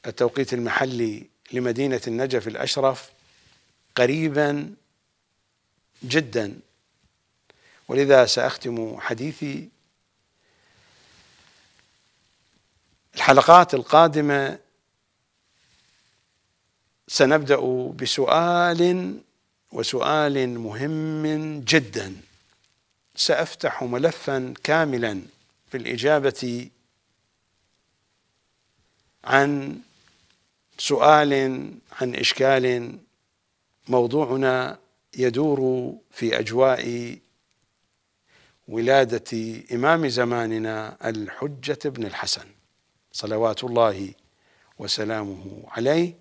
Speaker 1: التوقيت المحلي لمدينة النجف الأشرف قريبا جدا ولذا سأختم حديثي الحلقات القادمة سنبدأ بسؤال وسؤال مهم جدا سأفتح ملفا كاملا في الإجابة عن سؤال عن إشكال موضوعنا يدور في أجواء ولادة إمام زماننا الحجة بن الحسن صلوات الله وسلامه عليه